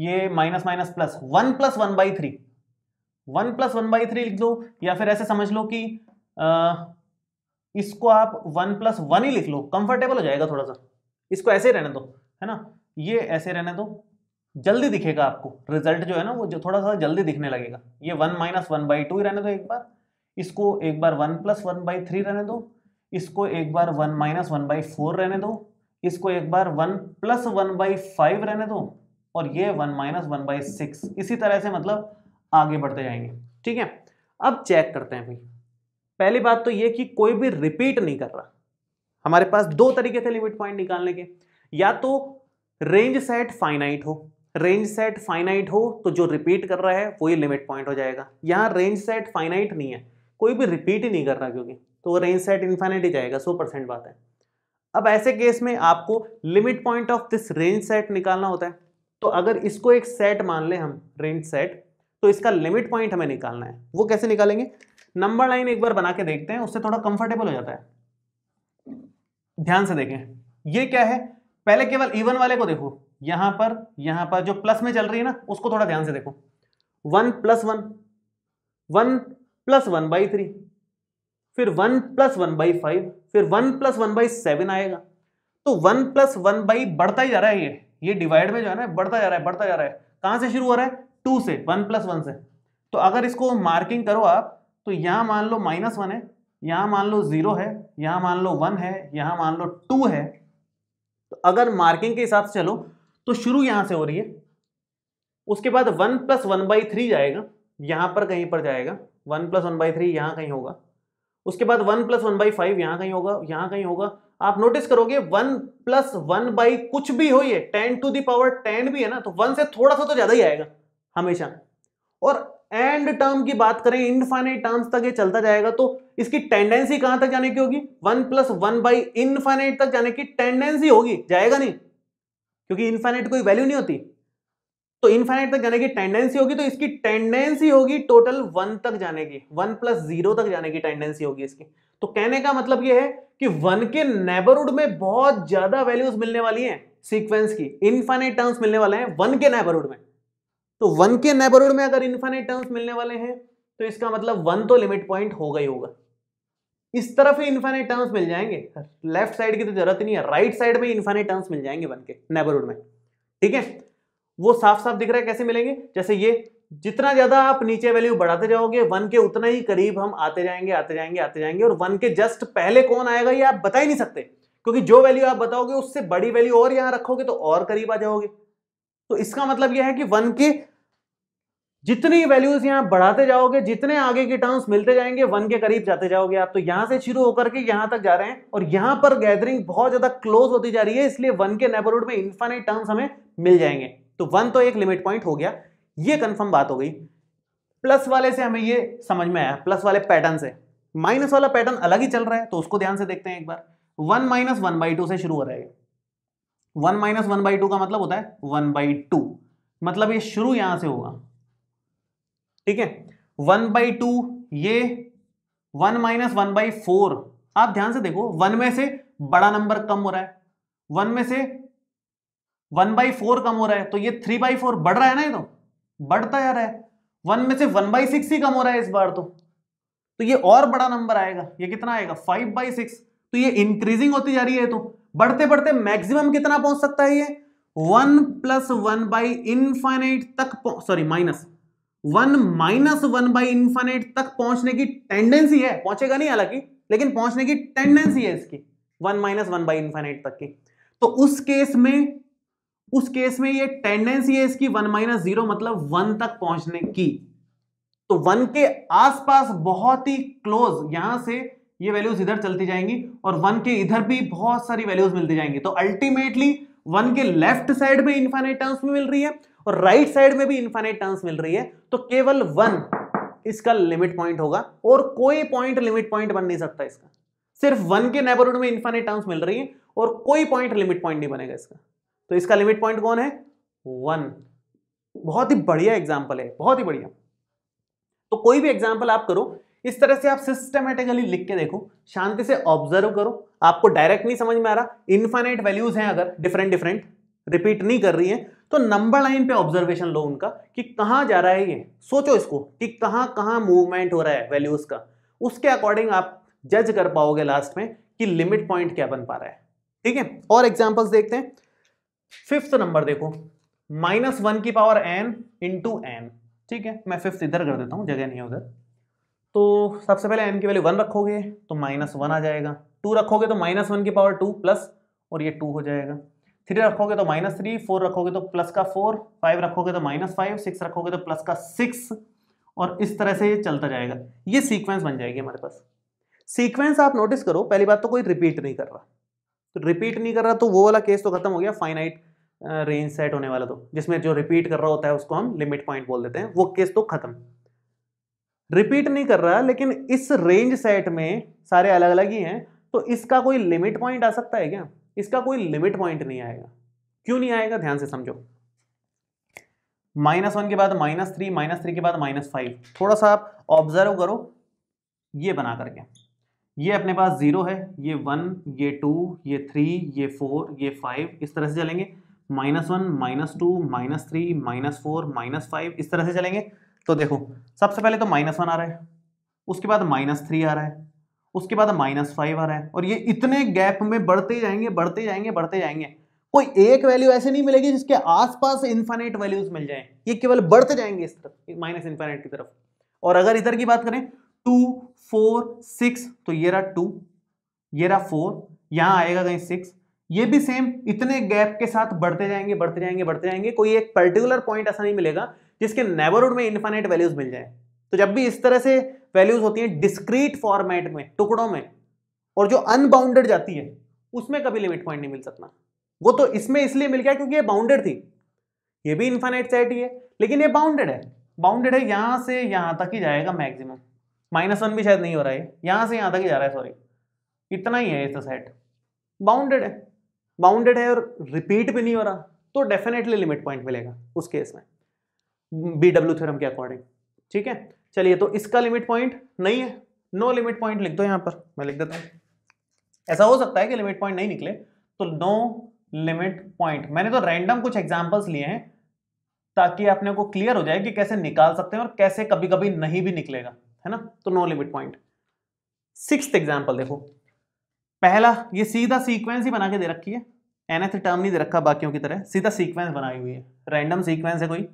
ये minus minus plus one plus one by three one plus one by three लिख दो या फिर ऐसे समझ लो कि आ, इसको आप वन प्लस वन ही लिख लो कंफर्टेबल हो जाएगा थोड़ा सा इसको ऐसे रहने दो है ना ये ऐसे रहने दो जल्दी दिखेगा आपको रिजल्ट जो है ना वो जो थोड़ा सा जल्दी दिखने लगेगा ये one minus one by two ही रहने दो एक बार इसको एक बार one plus one by three रहने दो इसको एक बार one minus one by four रहने दो इसको एक बार one plus one by five रहने दो और ये one minus one by six इसी तरह से मतलब आगे बढ़ते जाएंगे ठीक है अब चेक करते हैं भाई पहली बात तो ये कि कोई भी रिपीट नहीं कर रहा हमारे पास दो तरीके थे लिमिट पॉइंट निकालने के या तो रेंज सेट फाइनाइट हो रेंज सेट फाइनाइट हो तो जो रिपीट कर रहा है वही लिमिट पॉइंट हो जाएगा यहाँ रेंज सेट फाइनाइट नहीं है कोई भी रिपीट ही नहीं कर रहा क्योंकि तो वो रेंज सेट इन्फाइनिट ही जाएगा सौ परसेंट बात है अब ऐसे केस में आपको limit point of this range set निकालना होता है तो अगर इसको एक सेट मान ले हम रेंज सेट तो इसका लिमिट पॉइंट हमें निकालना है वो कैसे निकालेंगे नंबर लाइन एक बार बना के देखते हैं उससे थोड़ा कंफर्टेबल हो जाता है ध्यान से देखें ये क्या है पहले केवल इवन वाले को देखो यहां पर यहां पर जो प्लस में चल रही है ना उसको थोड़ा ध्यान से देखो one plus one one plus one by three फिर one plus one by five फिर one plus one by seven आएगा तो वन प्लस वन बाई बढ़ता ही जा रहा है ये ये डिवाइड में जो है ना बढ़ता जा रहा है बढ़ता जा रहा है कहां से शुरू हो रहा है टू से वन प्लस वन से तो अगर इसको मार्किंग करो आप तो यहां मान लो माइनस वन है यहां मान लो जीरो है यहां मान लो वन है यहां मान लो टू है तो अगर मार्किंग के हिसाब से चलो तो शुरू यहां से हो रही है उसके बाद one plus one by three जाएगा यहां पर कहीं पर जाएगा one plus one by three यहाँ कहीं होगा उसके बाद one plus one by five यहाँ कहीं होगा यहाँ कहीं होगा आप नोटिस करोगे वन प्लस वन बाई कुछ भी हो ये टेन टू दावर टेन भी है ना तो वन से थोड़ा सा तो ज्यादा ही आएगा हमेशा और एंड टर्म की बात करें इनफाइनाइट टर्म्स तक ये चलता जाएगा तो इसकी टेंडेंसी कहां तक जाने की होगी one plus one by infinite तक जाने की टेंडेंसी होगी जाएगा नहीं क्योंकि इनफाइनाइट कोई वैल्यू नहीं होती तो इनफाइनाइट तक जाने की टेंडेंसी होगी तो इसकी टेंडेंसी होगी टोटल वन तक जाने की वन प्लस जीरो तक जाने की टेंडेंसी होगी इसकी तो कहने का मतलब यह है कि वन के नेबरहुड में बहुत ज्यादा वैल्यूज मिलने वाली है सीक्वेंस की इनफाइनाइट टर्म्स मिलने वाले हैं वन के नेबरहुड में तो वन के नेबरहुड में अगर इनफाइनाइट टर्म्स मिलने वाले हैं तो इसका मतलब वन तो लिमिट पॉइंट होगा ही होगा इस तरफ ही इनफाइनाइट टर्म्स मिल जाएंगे लेफ्ट साइड की तो जरूरत नहीं है राइट साइड में इनफाइनाइट टर्म्स मिल जाएंगे वन के नेबरहुड में ठीक है वो साफ साफ दिख रहा है कैसे मिलेंगे जैसे ये जितना ज्यादा आप नीचे वैल्यू बढ़ाते जाओगे वन के उतना ही करीब हम आते जाएंगे आते जाएंगे आते जाएंगे और वन के जस्ट पहले कौन आएगा ये आप बता ही नहीं सकते क्योंकि जो वैल्यू आप बताओगे उससे बड़ी वैल्यू और यहां रखोगे तो और करीब आ जाओगे तो इसका मतलब यह है कि वन के जितनी वैल्यूज यहां बढ़ाते जाओगे जितने आगे के टर्म्स मिलते जाएंगे वन के करीब जाते जाओगे आप तो यहां से शुरू होकर के यहां तक जा रहे हैं और यहां पर गैदरिंग बहुत ज्यादा क्लोज होती जा रही है इसलिए वन के नेबरहुड में इन्फाइनाइट टर्म्स हमें मिल जाएंगे तो वन तो एक लिमिट पॉइंट हो गया ये कंफर्म बात हो गई प्लस वाले से हमें ये समझ में आया प्लस वाले पैटर्न से माइनस वाला पैटर्न अलग ही चल रहा है तो उसको ध्यान से देखते हैं एक बार one minus one by two से शुरू हो रहा है one minus one by two का मतलब होता है वन बाई टू मतलब ये शुरू यहां से होगा ठीक है वन बाई टू ये one minus one by four आप ध्यान से देखो वन में से बड़ा नंबर कम हो रहा है वन में से वन बाई फोर कम हो रहा है तो ये थ्री बाई फोर बढ़ रहा है ना ये तो बढ़ता जा रहा है वन में से वन बाई सिक्स ही कम हो रहा है इस बार तो तो ये और बड़ा नंबर आएगा ये कितना आएगा फाइव बाई सिक्स तो ये इंक्रीजिंग होती जा रही है तो बढ़ते बढ़ते मैक्सिमम कितना पहुंच सकता है ये one plus one by infinite तक sorry minus one minus one by infinite तक पहुंचने की टेंडेंसी है पहुंचेगा नहीं हालांकि लेकिन पहुंचने की टेंडेंसी है इसकी one minus one by infinite तक की तो उस केस में उस केस में ये टेंडेंसी है इसकी वन माइनस जीरो मतलब वन तक पहुंचने की तो वन के आसपास बहुत ही क्लोज यहां से ये वैल्यूज इधर चलती जाएंगी और वन के इधर भी बहुत सारी वैल्यूज मिलती जाएंगी तो अल्टीमेटली वन के लेफ्ट साइड में इन्फाइनाइट टर्म्स में मिल रही है और राइट right साइड में भी इन्फाइनाइट टर्म्स मिल रही है तो केवल वन इसका लिमिट पॉइंट होगा और कोई पॉइंट लिमिट पॉइंट बन नहीं सकता इसका सिर्फ वन के नेबरहुड में इन्फाइनाइट टर्म्स मिल रही है और कोई पॉइंट लिमिट पॉइंट नहीं बनेगा इसका तो इसका लिमिट पॉइंट कौन है वन बहुत ही बढ़िया एग्जाम्पल है बहुत ही बढ़िया तो कोई भी एग्जाम्पल आप करो इस तरह से आप सिस्टमेटिकली लिख के देखो शांति से ऑब्जर्व करो आपको डायरेक्ट नहीं समझ में आ रहा इन्फाइनाइट वैल्यूज हैं अगर डिफरेंट डिफरेंट रिपीट नहीं कर रही है तो नंबर लाइन पे ऑब्जर्वेशन लो उनका कि कहाँ जा रहा है ये सोचो इसको कि कहाँ कहाँ मूवमेंट हो रहा है वैल्यूज का उसके अकॉर्डिंग आप जज कर पाओगे लास्ट में कि लिमिट पॉइंट क्या बन पा रहा है ठीक है और एग्जाम्पल्स देखते हैं फिफ्थ नंबर देखो माइनस वन की पावर एन इंटू एन ठीक है मैं फिफ्थ इधर कर देता हूँ जगह नहीं है उधर तो सबसे पहले एन की वैल्यू वन रखोगे तो माइनस वन आ जाएगा टू रखोगे तो माइनस वन की पावर टू प्लस और ये टू हो जाएगा थ्री रखोगे तो माइनस थ्री फोर रखोगे तो प्लस का फोर फाइव रखोगे तो माइनस फाइव सिक्स रखोगे तो प्लस का सिक्स और इस तरह से ये चलता जाएगा ये सीक्वेंस बन जाएगी हमारे पास सीक्वेंस आप नोटिस करो पहली बात तो कोई रिपीट नहीं कर रहा तो रिपीट नहीं कर रहा तो वो वाला केस तो खत्म हो गया फाइनाइट रेंज सेट होने वाला तो जिसमें जो रिपीट कर रहा होता है उसको हम लिमिट पॉइंट बोल देते हैं वो केस तो खत्म रिपीट नहीं कर रहा लेकिन इस रेंज सेट में सारे अलग अलग ही हैं तो इसका कोई लिमिट पॉइंट आ सकता है क्या इसका कोई लिमिट पॉइंट नहीं आएगा क्यों नहीं आएगा ध्यान से समझो माइनस वन के बाद माइनस थ्री माइनस थ्री के बाद माइनस फाइव थोड़ा सा आप ऑब्जर्व करो ये बना करके ये अपने पास जीरो है ये वन ये टू ये थ्री ये फोर ये फाइव इस तरह से चलेंगे minus one minus two minus three minus four minus five इस तरह से चलेंगे तो देखो सबसे पहले तो माइनस वन आ रहा है उसके बाद माइनस थ्री आ रहा है उसके बाद माइनस फाइव आ रहा है और ये इतने गैप में बढ़ते जाएंगे बढ़ते जाएंगे बढ़ते जाएंगे कोई एक वैल्यू ऐसे नहीं मिलेगी जिसके आसपास इन्फाइनेट वैल्यूज मिल जाए ये केवल बढ़ते जाएंगे इस तरफ माइनस इन्फाइनेट की तरफ और अगर इधर की बात करें टू फोर सिक्स तो ये रहा टू ये रहा फोर यहाँ आएगा कहीं सिक्स ये भी सेम इतने गैप के साथ बढ़ते जाएंगे बढ़ते जाएंगे बढ़ते जाएंगे कोई एक पर्टिकुलर पॉइंट ऐसा नहीं मिलेगा जिसके नेबरहुड में इन्फाइनाइट वैल्यूज मिल जाए तो जब भी इस तरह से वैल्यूज होती हैं डिस्क्रीट फॉर्मेट में टुकड़ों में और जो अनबाउंडेड जाती है उसमें कभी लिमिट पॉइंट नहीं मिल सकता वो तो इसमें इसलिए मिल गया क्योंकि ये बाउंडेड थी ये भी इन्फाइनाइट सेट ही है लेकिन ये बाउंडेड है बाउंडेड है यहां से यहां तक ही जाएगा मैक्सिमम माइनस वन भी शायद नहीं हो रहा है यहां से यहां तक ही जा रहा है सॉरी इतना ही है ये तो सेट बाउंडेड है बाउंडेड है और रिपीट भी नहीं हो रहा तो डेफिनेटली लिमिट पॉइंट मिलेगा उस केस में बी डब्ल्यू थ्योरम के अकॉर्डिंग ठीक है चलिए तो इसका लिमिट पॉइंट नहीं है नो लिमिट पॉइंट लिख दो यहां पर मैं लिख देता हूं ऐसा हो सकता है कि लिमिट पॉइंट नहीं निकले तो नो लिमिट पॉइंट मैंने तो रैंडम कुछ एग्जाम्पल्स लिए हैं ताकि अपने को क्लियर हो जाए कि कैसे निकाल सकते हैं और कैसे कभी कभी नहीं भी निकलेगा है ना तो no limit point six example देखो पहला ये सीधा सीक्वेंस ही बना के दे रखी है एनएथ टर्म नहीं दे रखा बाकियों की तरह सीधा सीक्वेंस बनाई हुई है रैंडम सीक्वेंस है कोई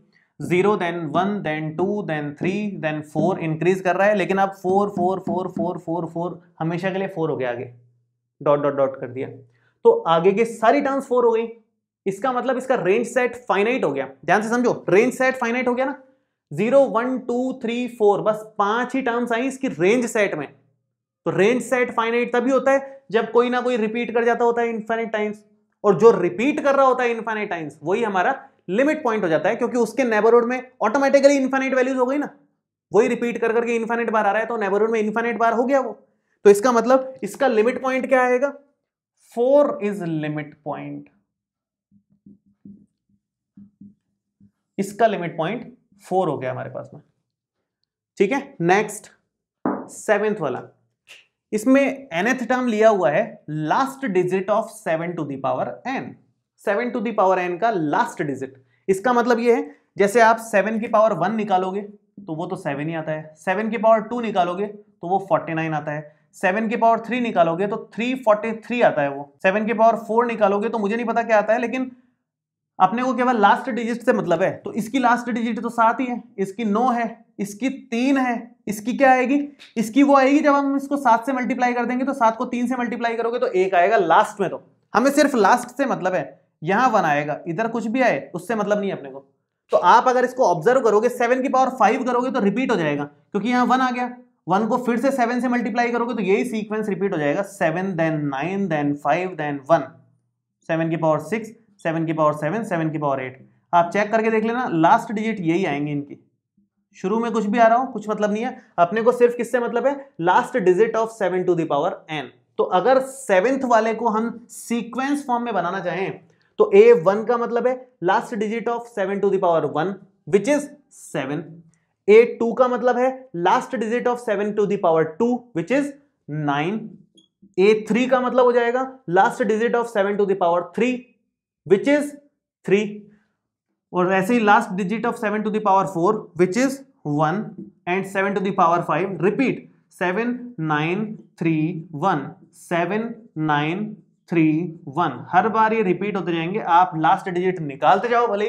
zero then one then two then three then four increase कर रहा है लेकिन अब four four four four four four हमेशा के लिए फोर हो गया आगे डॉट डॉट डॉट कर दिया तो आगे के सारी टर्म्स फोर हो गई इसका मतलब इसका रेंज सेट फाइनाइट हो गया ध्यान से समझो रेंज सेट फाइनाइट हो गया ना zero one two three four बस पांच ही टर्म्स आई इसकी रेंज सेट में तो रेंज सेट फाइनाइट तभी होता है जब कोई ना कोई रिपीट कर जाता होता है इन्फाइनाइट टाइम्स और जो रिपीट कर रहा होता है इन्फाइनाइट टाइम्स वही हमारा लिमिट पॉइंट हो जाता है क्योंकि उसके नेबरहुड में ऑटोमेटिकली इन्फाइनाइट वैल्यूज हो गई ना वही रिपीट कर करके इन्फाइनाइट बार आ रहा है तो नेबरहुड में इन्फाइनाइट बार हो गया वो तो इसका मतलब इसका लिमिट पॉइंट क्या आएगा फोर इज लिमिट पॉइंट इसका लिमिट पॉइंट फोर हो गया हमारे पास में ठीक है नेक्स्ट सेवेंथ वाला इसमें nth टर्म लिया हुआ है last digit of seven to the power n seven to the power n का लास्ट डिजिट इसका मतलब ये है जैसे आप सेवन की पावर वन निकालोगे तो वो तो सेवन ही आता है सेवन की पावर टू निकालोगे तो वो फोर्टी नाइन आता है सेवन की पावर थ्री निकालोगे तो थ्री फोर्टी थ्री आता है वो सेवन की पावर फोर निकालोगे तो मुझे नहीं पता क्या आता है लेकिन अपने को केवल लास्ट डिजिट से मतलब है तो इसकी लास्ट डिजिट तो सात ही है इसकी नौ है इसकी तीन है इसकी क्या आएगी इसकी वो आएगी जब हम इसको सात से मल्टीप्लाई कर देंगे तो सात को तीन से मल्टीप्लाई करोगे तो एक आएगा लास्ट में तो हमें सिर्फ लास्ट से मतलब है यहां वन आएगा इधर कुछ भी आए उससे मतलब नहीं अपने को तो आप अगर इसको ऑब्जर्व करोगे सेवन की पावर फाइव करोगे तो रिपीट हो जाएगा क्योंकि यहां वन आ गया वन को फिर से सेवन से मल्टीप्लाई करोगे तो यही सीक्वेंस रिपीट हो जाएगा seven then nine then five then one seven की पावर सिक्स सेवन की पावर सेवन सेवन की पावर एट आप चेक करके देख लेना लास्ट डिजिट यही आएंगे इनकी शुरू में कुछ भी आ रहा हो कुछ मतलब नहीं है अपने को सिर्फ किससे मतलब है last digit of seven to the power n तो अगर सेवेंथ वाले को हम सीक्वेंस फॉर्म में बनाना चाहें तो ए वन का मतलब है last digit of seven to the power one which is seven a two का मतलब है last digit of seven to the power two which is nine a three का मतलब हो जाएगा last digit of seven to the power three which is three और ऐसे ही last digit of seven to the power four which is one and seven to the power five repeat seven nine three one seven nine three one हर बार ये repeat होते जाएंगे आप last digit निकालते जाओ भले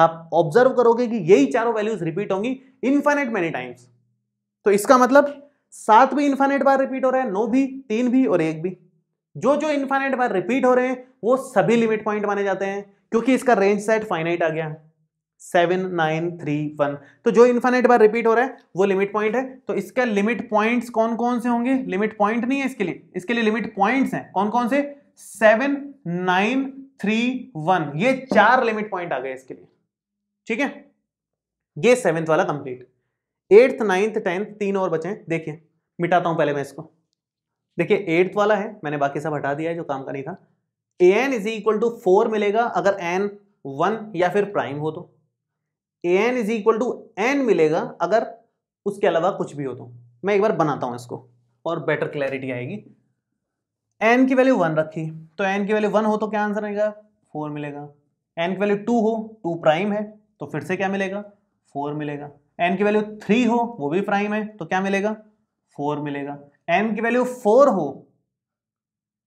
आप ऑब्जर्व करोगे कि यही चारों वैल्यूज रिपीट होंगी इन्फाइनेट मेनी टाइम्स तो इसका मतलब सात भी इन्फाइनेट बार रिपीट हो रहा है नौ भी तीन भी और एक भी जो जो इन्फाइनाइट बार रिपीट हो रहे हैं वो सभी लिमिट पॉइंट माने जाते हैं क्योंकि इसका रेंज सेट फाइनाइट आ गया सेवन नाइन थ्री वन तो जो इन्फाइनाइट बार रिपीट हो रहा है वो लिमिट पॉइंट है तो इसका लिमिट पॉइंट्स कौन कौन से होंगे लिमिट पॉइंट नहीं है इसके लिए इसके लिए लिमिट पॉइंट्स हैं कौन कौन से सेवन नाइन थ्री वन ये चार लिमिट पॉइंट आ गए इसके लिए ठीक है ये सेवेंथ वाला कंप्लीट एट्थ नाइन्थ टेंथ तीन और बचे देखिए मिटाता हूं पहले मैं इसको देखिए एट्थ वाला है मैंने बाकी सब हटा दिया है जो काम का नहीं था a n is equal to four मिलेगा अगर एन वन या फिर प्राइम हो तो a n is equal to n मिलेगा अगर उसके अलावा कुछ भी हो तो मैं एक बार बनाता हूं इसको और बेटर क्लैरिटी आएगी एन की वैल्यू वन रखी तो एन की वैल्यू वन हो तो क्या आंसर आएगा फोर मिलेगा एन की वैल्यू टू हो टू प्राइम है तो फिर से क्या मिलेगा फोर मिलेगा एन की वैल्यू थ्री हो वो भी प्राइम है तो क्या मिलेगा फोर मिलेगा एम की वैल्यू फोर हो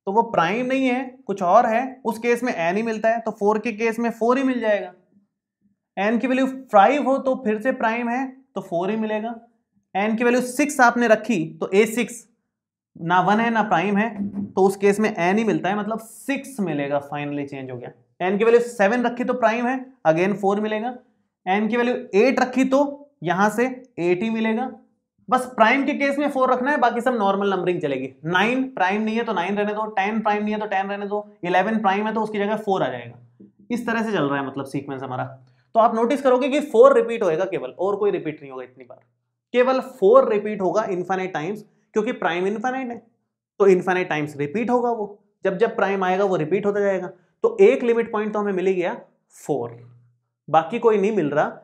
तो वो प्राइम नहीं है कुछ और है उस केस में एन ही मिलता है तो फोर के केस में फोर ही मिल जाएगा एन की वैल्यू फाइव हो तो फिर से प्राइम है तो फोर ही मिलेगा एन की वैल्यू सिक्स आपने रखी तो ए सिक्स ना वन है ना प्राइम है तो उस केस में एन ही मिलता है मतलब सिक्स मिलेगा फाइनली चेंज हो गया एन की वैल्यू सेवन रखी तो प्राइम है अगेन फोर मिलेगा एन की वैल्यू एट रखी तो यहां से एट ही मिलेगा बस प्राइम के केस में फोर रखना है बाकी सब नॉर्मल नंबरिंग चलेगी नाइन प्राइम नहीं है तो नाइन रहने दो टेन प्राइम नहीं है तो टेन रहने दो इलेवन प्राइम है तो उसकी जगह फोर आ जाएगा इस तरह से चल रहा है मतलब सीक्वेंस हमारा तो आप नोटिस करोगे कि फोर रिपीट होएगा केवल और कोई रिपीट नहीं होगा इतनी बार केवल फोर रिपीट होगा इन्फाइनाइट टाइम्स क्योंकि प्राइम इन्फाइनाइट है तो इन्फाइनाइट टाइम्स रिपीट होगा वो जब जब प्राइम आएगा वो रिपीट होता जाएगा तो एक लिमिट पॉइंट तो हमें मिल गया फोर बाकी कोई नहीं मिल रहा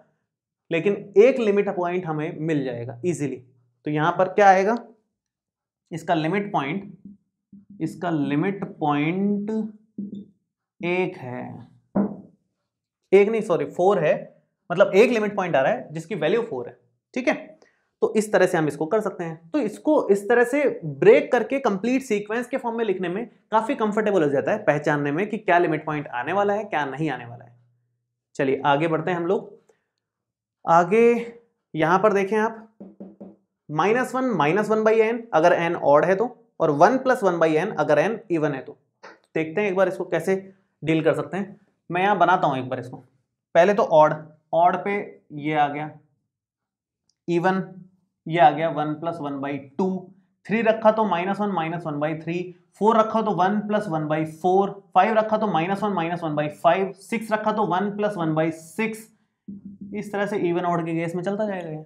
लेकिन एक लिमिट पॉइंट हमें मिल जाएगा इजीली तो यहां पर क्या आएगा इसका लिमिट पॉइंट इसका लिमिट पॉइंट एक है एक नहीं सॉरी फोर है मतलब एक लिमिट पॉइंट आ रहा है जिसकी वैल्यू फोर है ठीक है तो इस तरह से हम इसको कर सकते हैं तो इसको इस तरह से ब्रेक करके कंप्लीट सीक्वेंस के फॉर्म में लिखने में काफी कंफर्टेबल हो जाता है पहचानने में कि क्या लिमिट पॉइंट आने वाला है क्या नहीं आने वाला है चलिए आगे बढ़ते हैं हम लोग आगे यहां पर देखें आप minus one minus one by n अगर एन ऑड है तो और one plus one by n अगर एन इवन है तो देखते हैं एक बार इसको कैसे डील कर सकते हैं मैं यहां बनाता हूं एक बार इसको पहले तो ऑड ऑड पे ये आ गया इवन ये आ गया one plus one by two three रखा तो minus one minus one by three four रखा तो one plus one by four five रखा तो minus one minus one by five six रखा तो one plus one by six इस तरह से इवन ऑड के गेस में चलता जाएगा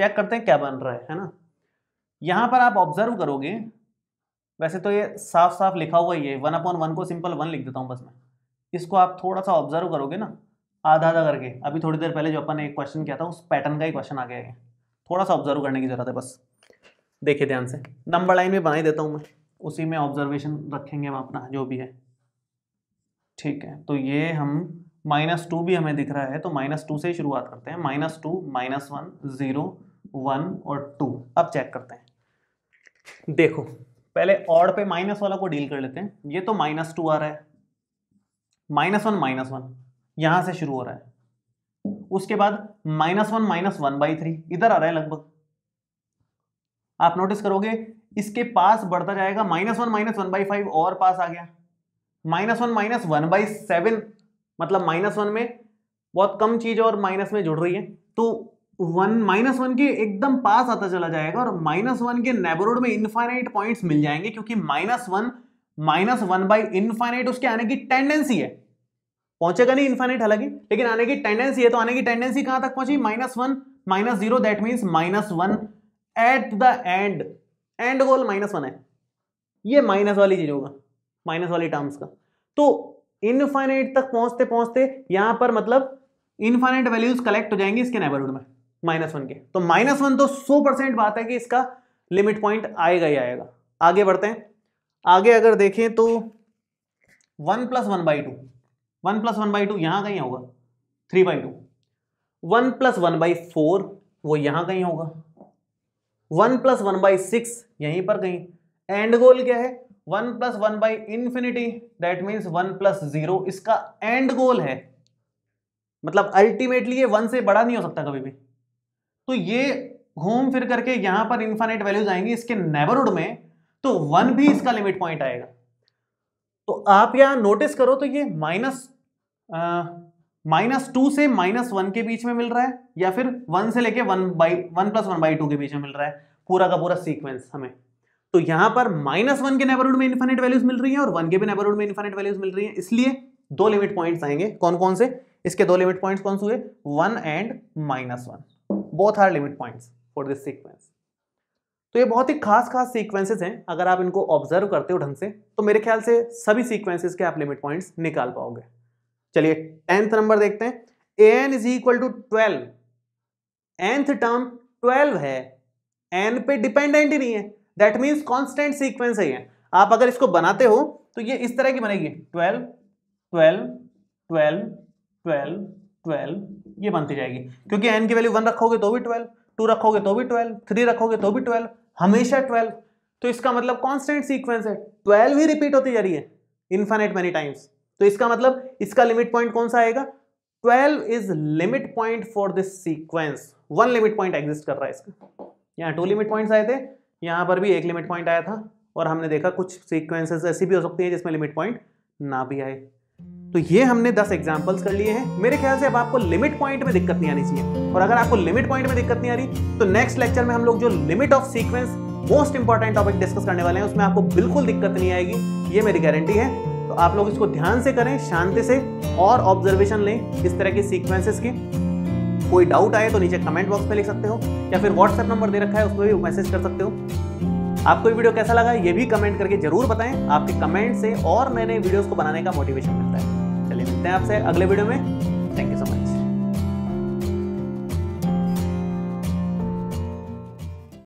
चेक करते हैं क्या बन रहा है है ना यहाँ पर आप ऑब्जर्व करोगे वैसे तो ये साफ साफ लिखा हुआ ही है वन अपॉन वन को सिंपल वन लिख देता हूँ बस मैं इसको आप थोड़ा सा ऑब्जर्व करोगे ना आधा आधा करके अभी थोड़ी देर पहले जो अपन ने एक क्वेश्चन किया था उस पैटर्न का ही क्वेश्चन आ गया है थोड़ा सा ऑब्जर्व करने की ज़रूरत है बस देखिए ध्यान से नंबर लाइन में बनाई देता हूँ मैं उसी में ऑब्जर्वेशन रखेंगे हम अपना जो भी है ठीक है तो ये हम माइनस टू भी हमें दिख रहा है तो माइनस टू से ही शुरुआत करते हैं minus two minus one zero one और टू अब चेक करते हैं देखो पहले ऑड पे माइनस वाला को डील कर लेते हैं ये तो माइनस टू आ रहा है माइनस वन माइनस वन यहां से शुरू हो रहा है उसके बाद minus one minus one by three इधर आ रहा है लगभग आप नोटिस करोगे इसके पास बढ़ता जाएगा minus one minus one by five और पास आ गया minus one minus one by seven मतलब माइनस वन में बहुत कम चीज और माइनस में जुड़ रही है तो वन माइनस वन के एकदम पास आता चला जाएगा और माइनस वन के नेबरहुड में इनफाइनाइट पॉइंट्स मिल जाएंगे क्योंकि minus one minus one by infinite उसके आने की टेंडेंसी है पहुंचेगा नहीं इनफाइनाइट हालांकि लेकिन आने की टेंडेंसी है तो आने की टेंडेंसी कहां तक पहुंची minus one minus zero that mean minus one at the end end goal minus one है ये माइनस वाली चीज होगा माइनस वाली टर्म्स का तो इनफाइनाइट तक पहुंचते पहुंचते यहां पर मतलब इनफाइनाइट वैल्यूज कलेक्ट हो जाएंगे इसके नेबरहुड में माइनस वन के तो माइनस वन तो सौ परसेंट बात है कि इसका लिमिट पॉइंट आएगा ही आएगा आगे बढ़ते हैं आगे अगर देखें तो one plus one by two one plus one by two यहां कहीं होगा three by two one plus one by four वो यहां कहीं होगा one plus one by six यहीं पर कहीं एंड गोल क्या है one plus one by infinity that means one plus zero इसका एंड गोल है मतलब अल्टीमेटली ये वन से बड़ा नहीं हो सकता कभी भी तो ये घूम फिर करके यहां पर इंफानेट वैल्यूज आएंगी इसके नेबरहुड में तो वन भी इसका लिमिट पॉइंट आएगा तो आप यहां नोटिस करो तो ये माइनस माइनस टू से माइनस वन के बीच में मिल रहा है या फिर वन से लेके one by one plus one by two के बीच में मिल रहा है पूरा का पूरा सीक्वेंस हमें तो यहां पर माइनस वन के नेबरहुड में इन्फानेट वैल्यूज मिल रही है और वन के भी नेबरहुड में इन्फानेट वैल्यूज मिल रही है इसलिए दो लिमिट पॉइंट आएंगे कौन कौन से इसके दो लिमिट पॉइंट कौन से हुए one and minus one both are limit points for this sequence तो ये बहुत ही खास खास सीक्वेंसेस हैं अगर आप इनको ऑब्जर्व करते हो ढंग से तो मेरे ख्याल से सभी सीक्वेंसेस के आप लिमिट पॉइंट्स निकाल पाओगे चलिए टेंथ नंबर देखते हैं a n is equal to twelve nth term twelve है एन पे डिपेंडेंट ही नहीं है दैट मीन्स कॉन्स्टेंट सीक्वेंस है आप अगर इसको बनाते हो तो ये इस तरह की बनेगी twelve twelve twelve twelve twelve ये बनती जाएगी क्योंकि एन की वैल्यू वन रखोगे तो भी ट्वेल्व टू रखोगे तो भी ट्वेल्व थ्री रखोगे तो भी ट्वेल्व हमेशा ट्वेल्व तो इसका मतलब कॉन्स्टेंट सीक्वेंस है ट्वेल्व ही रिपीट होती जा रही है इन्फाइनेट मेनी टाइम्स तो इसका मतलब इसका लिमिट पॉइंट कौन सा आएगा twelve is limit point for this sequence one limit point exist कर रहा है इसका यहाँ टू लिमिट पॉइंट्स आए थे यहाँ पर भी एक लिमिट पॉइंट आया था और हमने देखा कुछ सीक्वेंसेस ऐसी भी हो सकती हैं जिसमें लिमिट पॉइंट ना भी आए तो ये हमने 10 एग्जाम्पल्स कर लिए हैं मेरे ख्याल से अब आपको लिमिट पॉइंट में दिक्कत नहीं आनी चाहिए और अगर आपको लिमिट पॉइंट में दिक्कत नहीं आ रही तो नेक्स्ट लेक्चर में हम लोग जो limit of sequence most important topic discuss करने वाले हैं उसमें आपको बिल्कुल दिक्कत नहीं आएगी ये मेरी गारंटी है तो आप लोग इसको ध्यान से करें शांति से और ऑब्जर्वेशन लें इस तरह के सीक्वेंसेस की कोई डाउट आए तो नीचे कमेंट बॉक्स में लिख सकते हो या फिर व्हाट्सएप नंबर दे रखा है उसमें भी मैसेज कर सकते हो आपको ये वीडियो कैसा लगा ये भी कमेंट करके जरूर बताएं आपके कमेंट से और नए नए वीडियोस को बनाने का मोटिवेशन मिलता है मिलते हैं आपसे अगले वीडियो में थैंक यू सो मच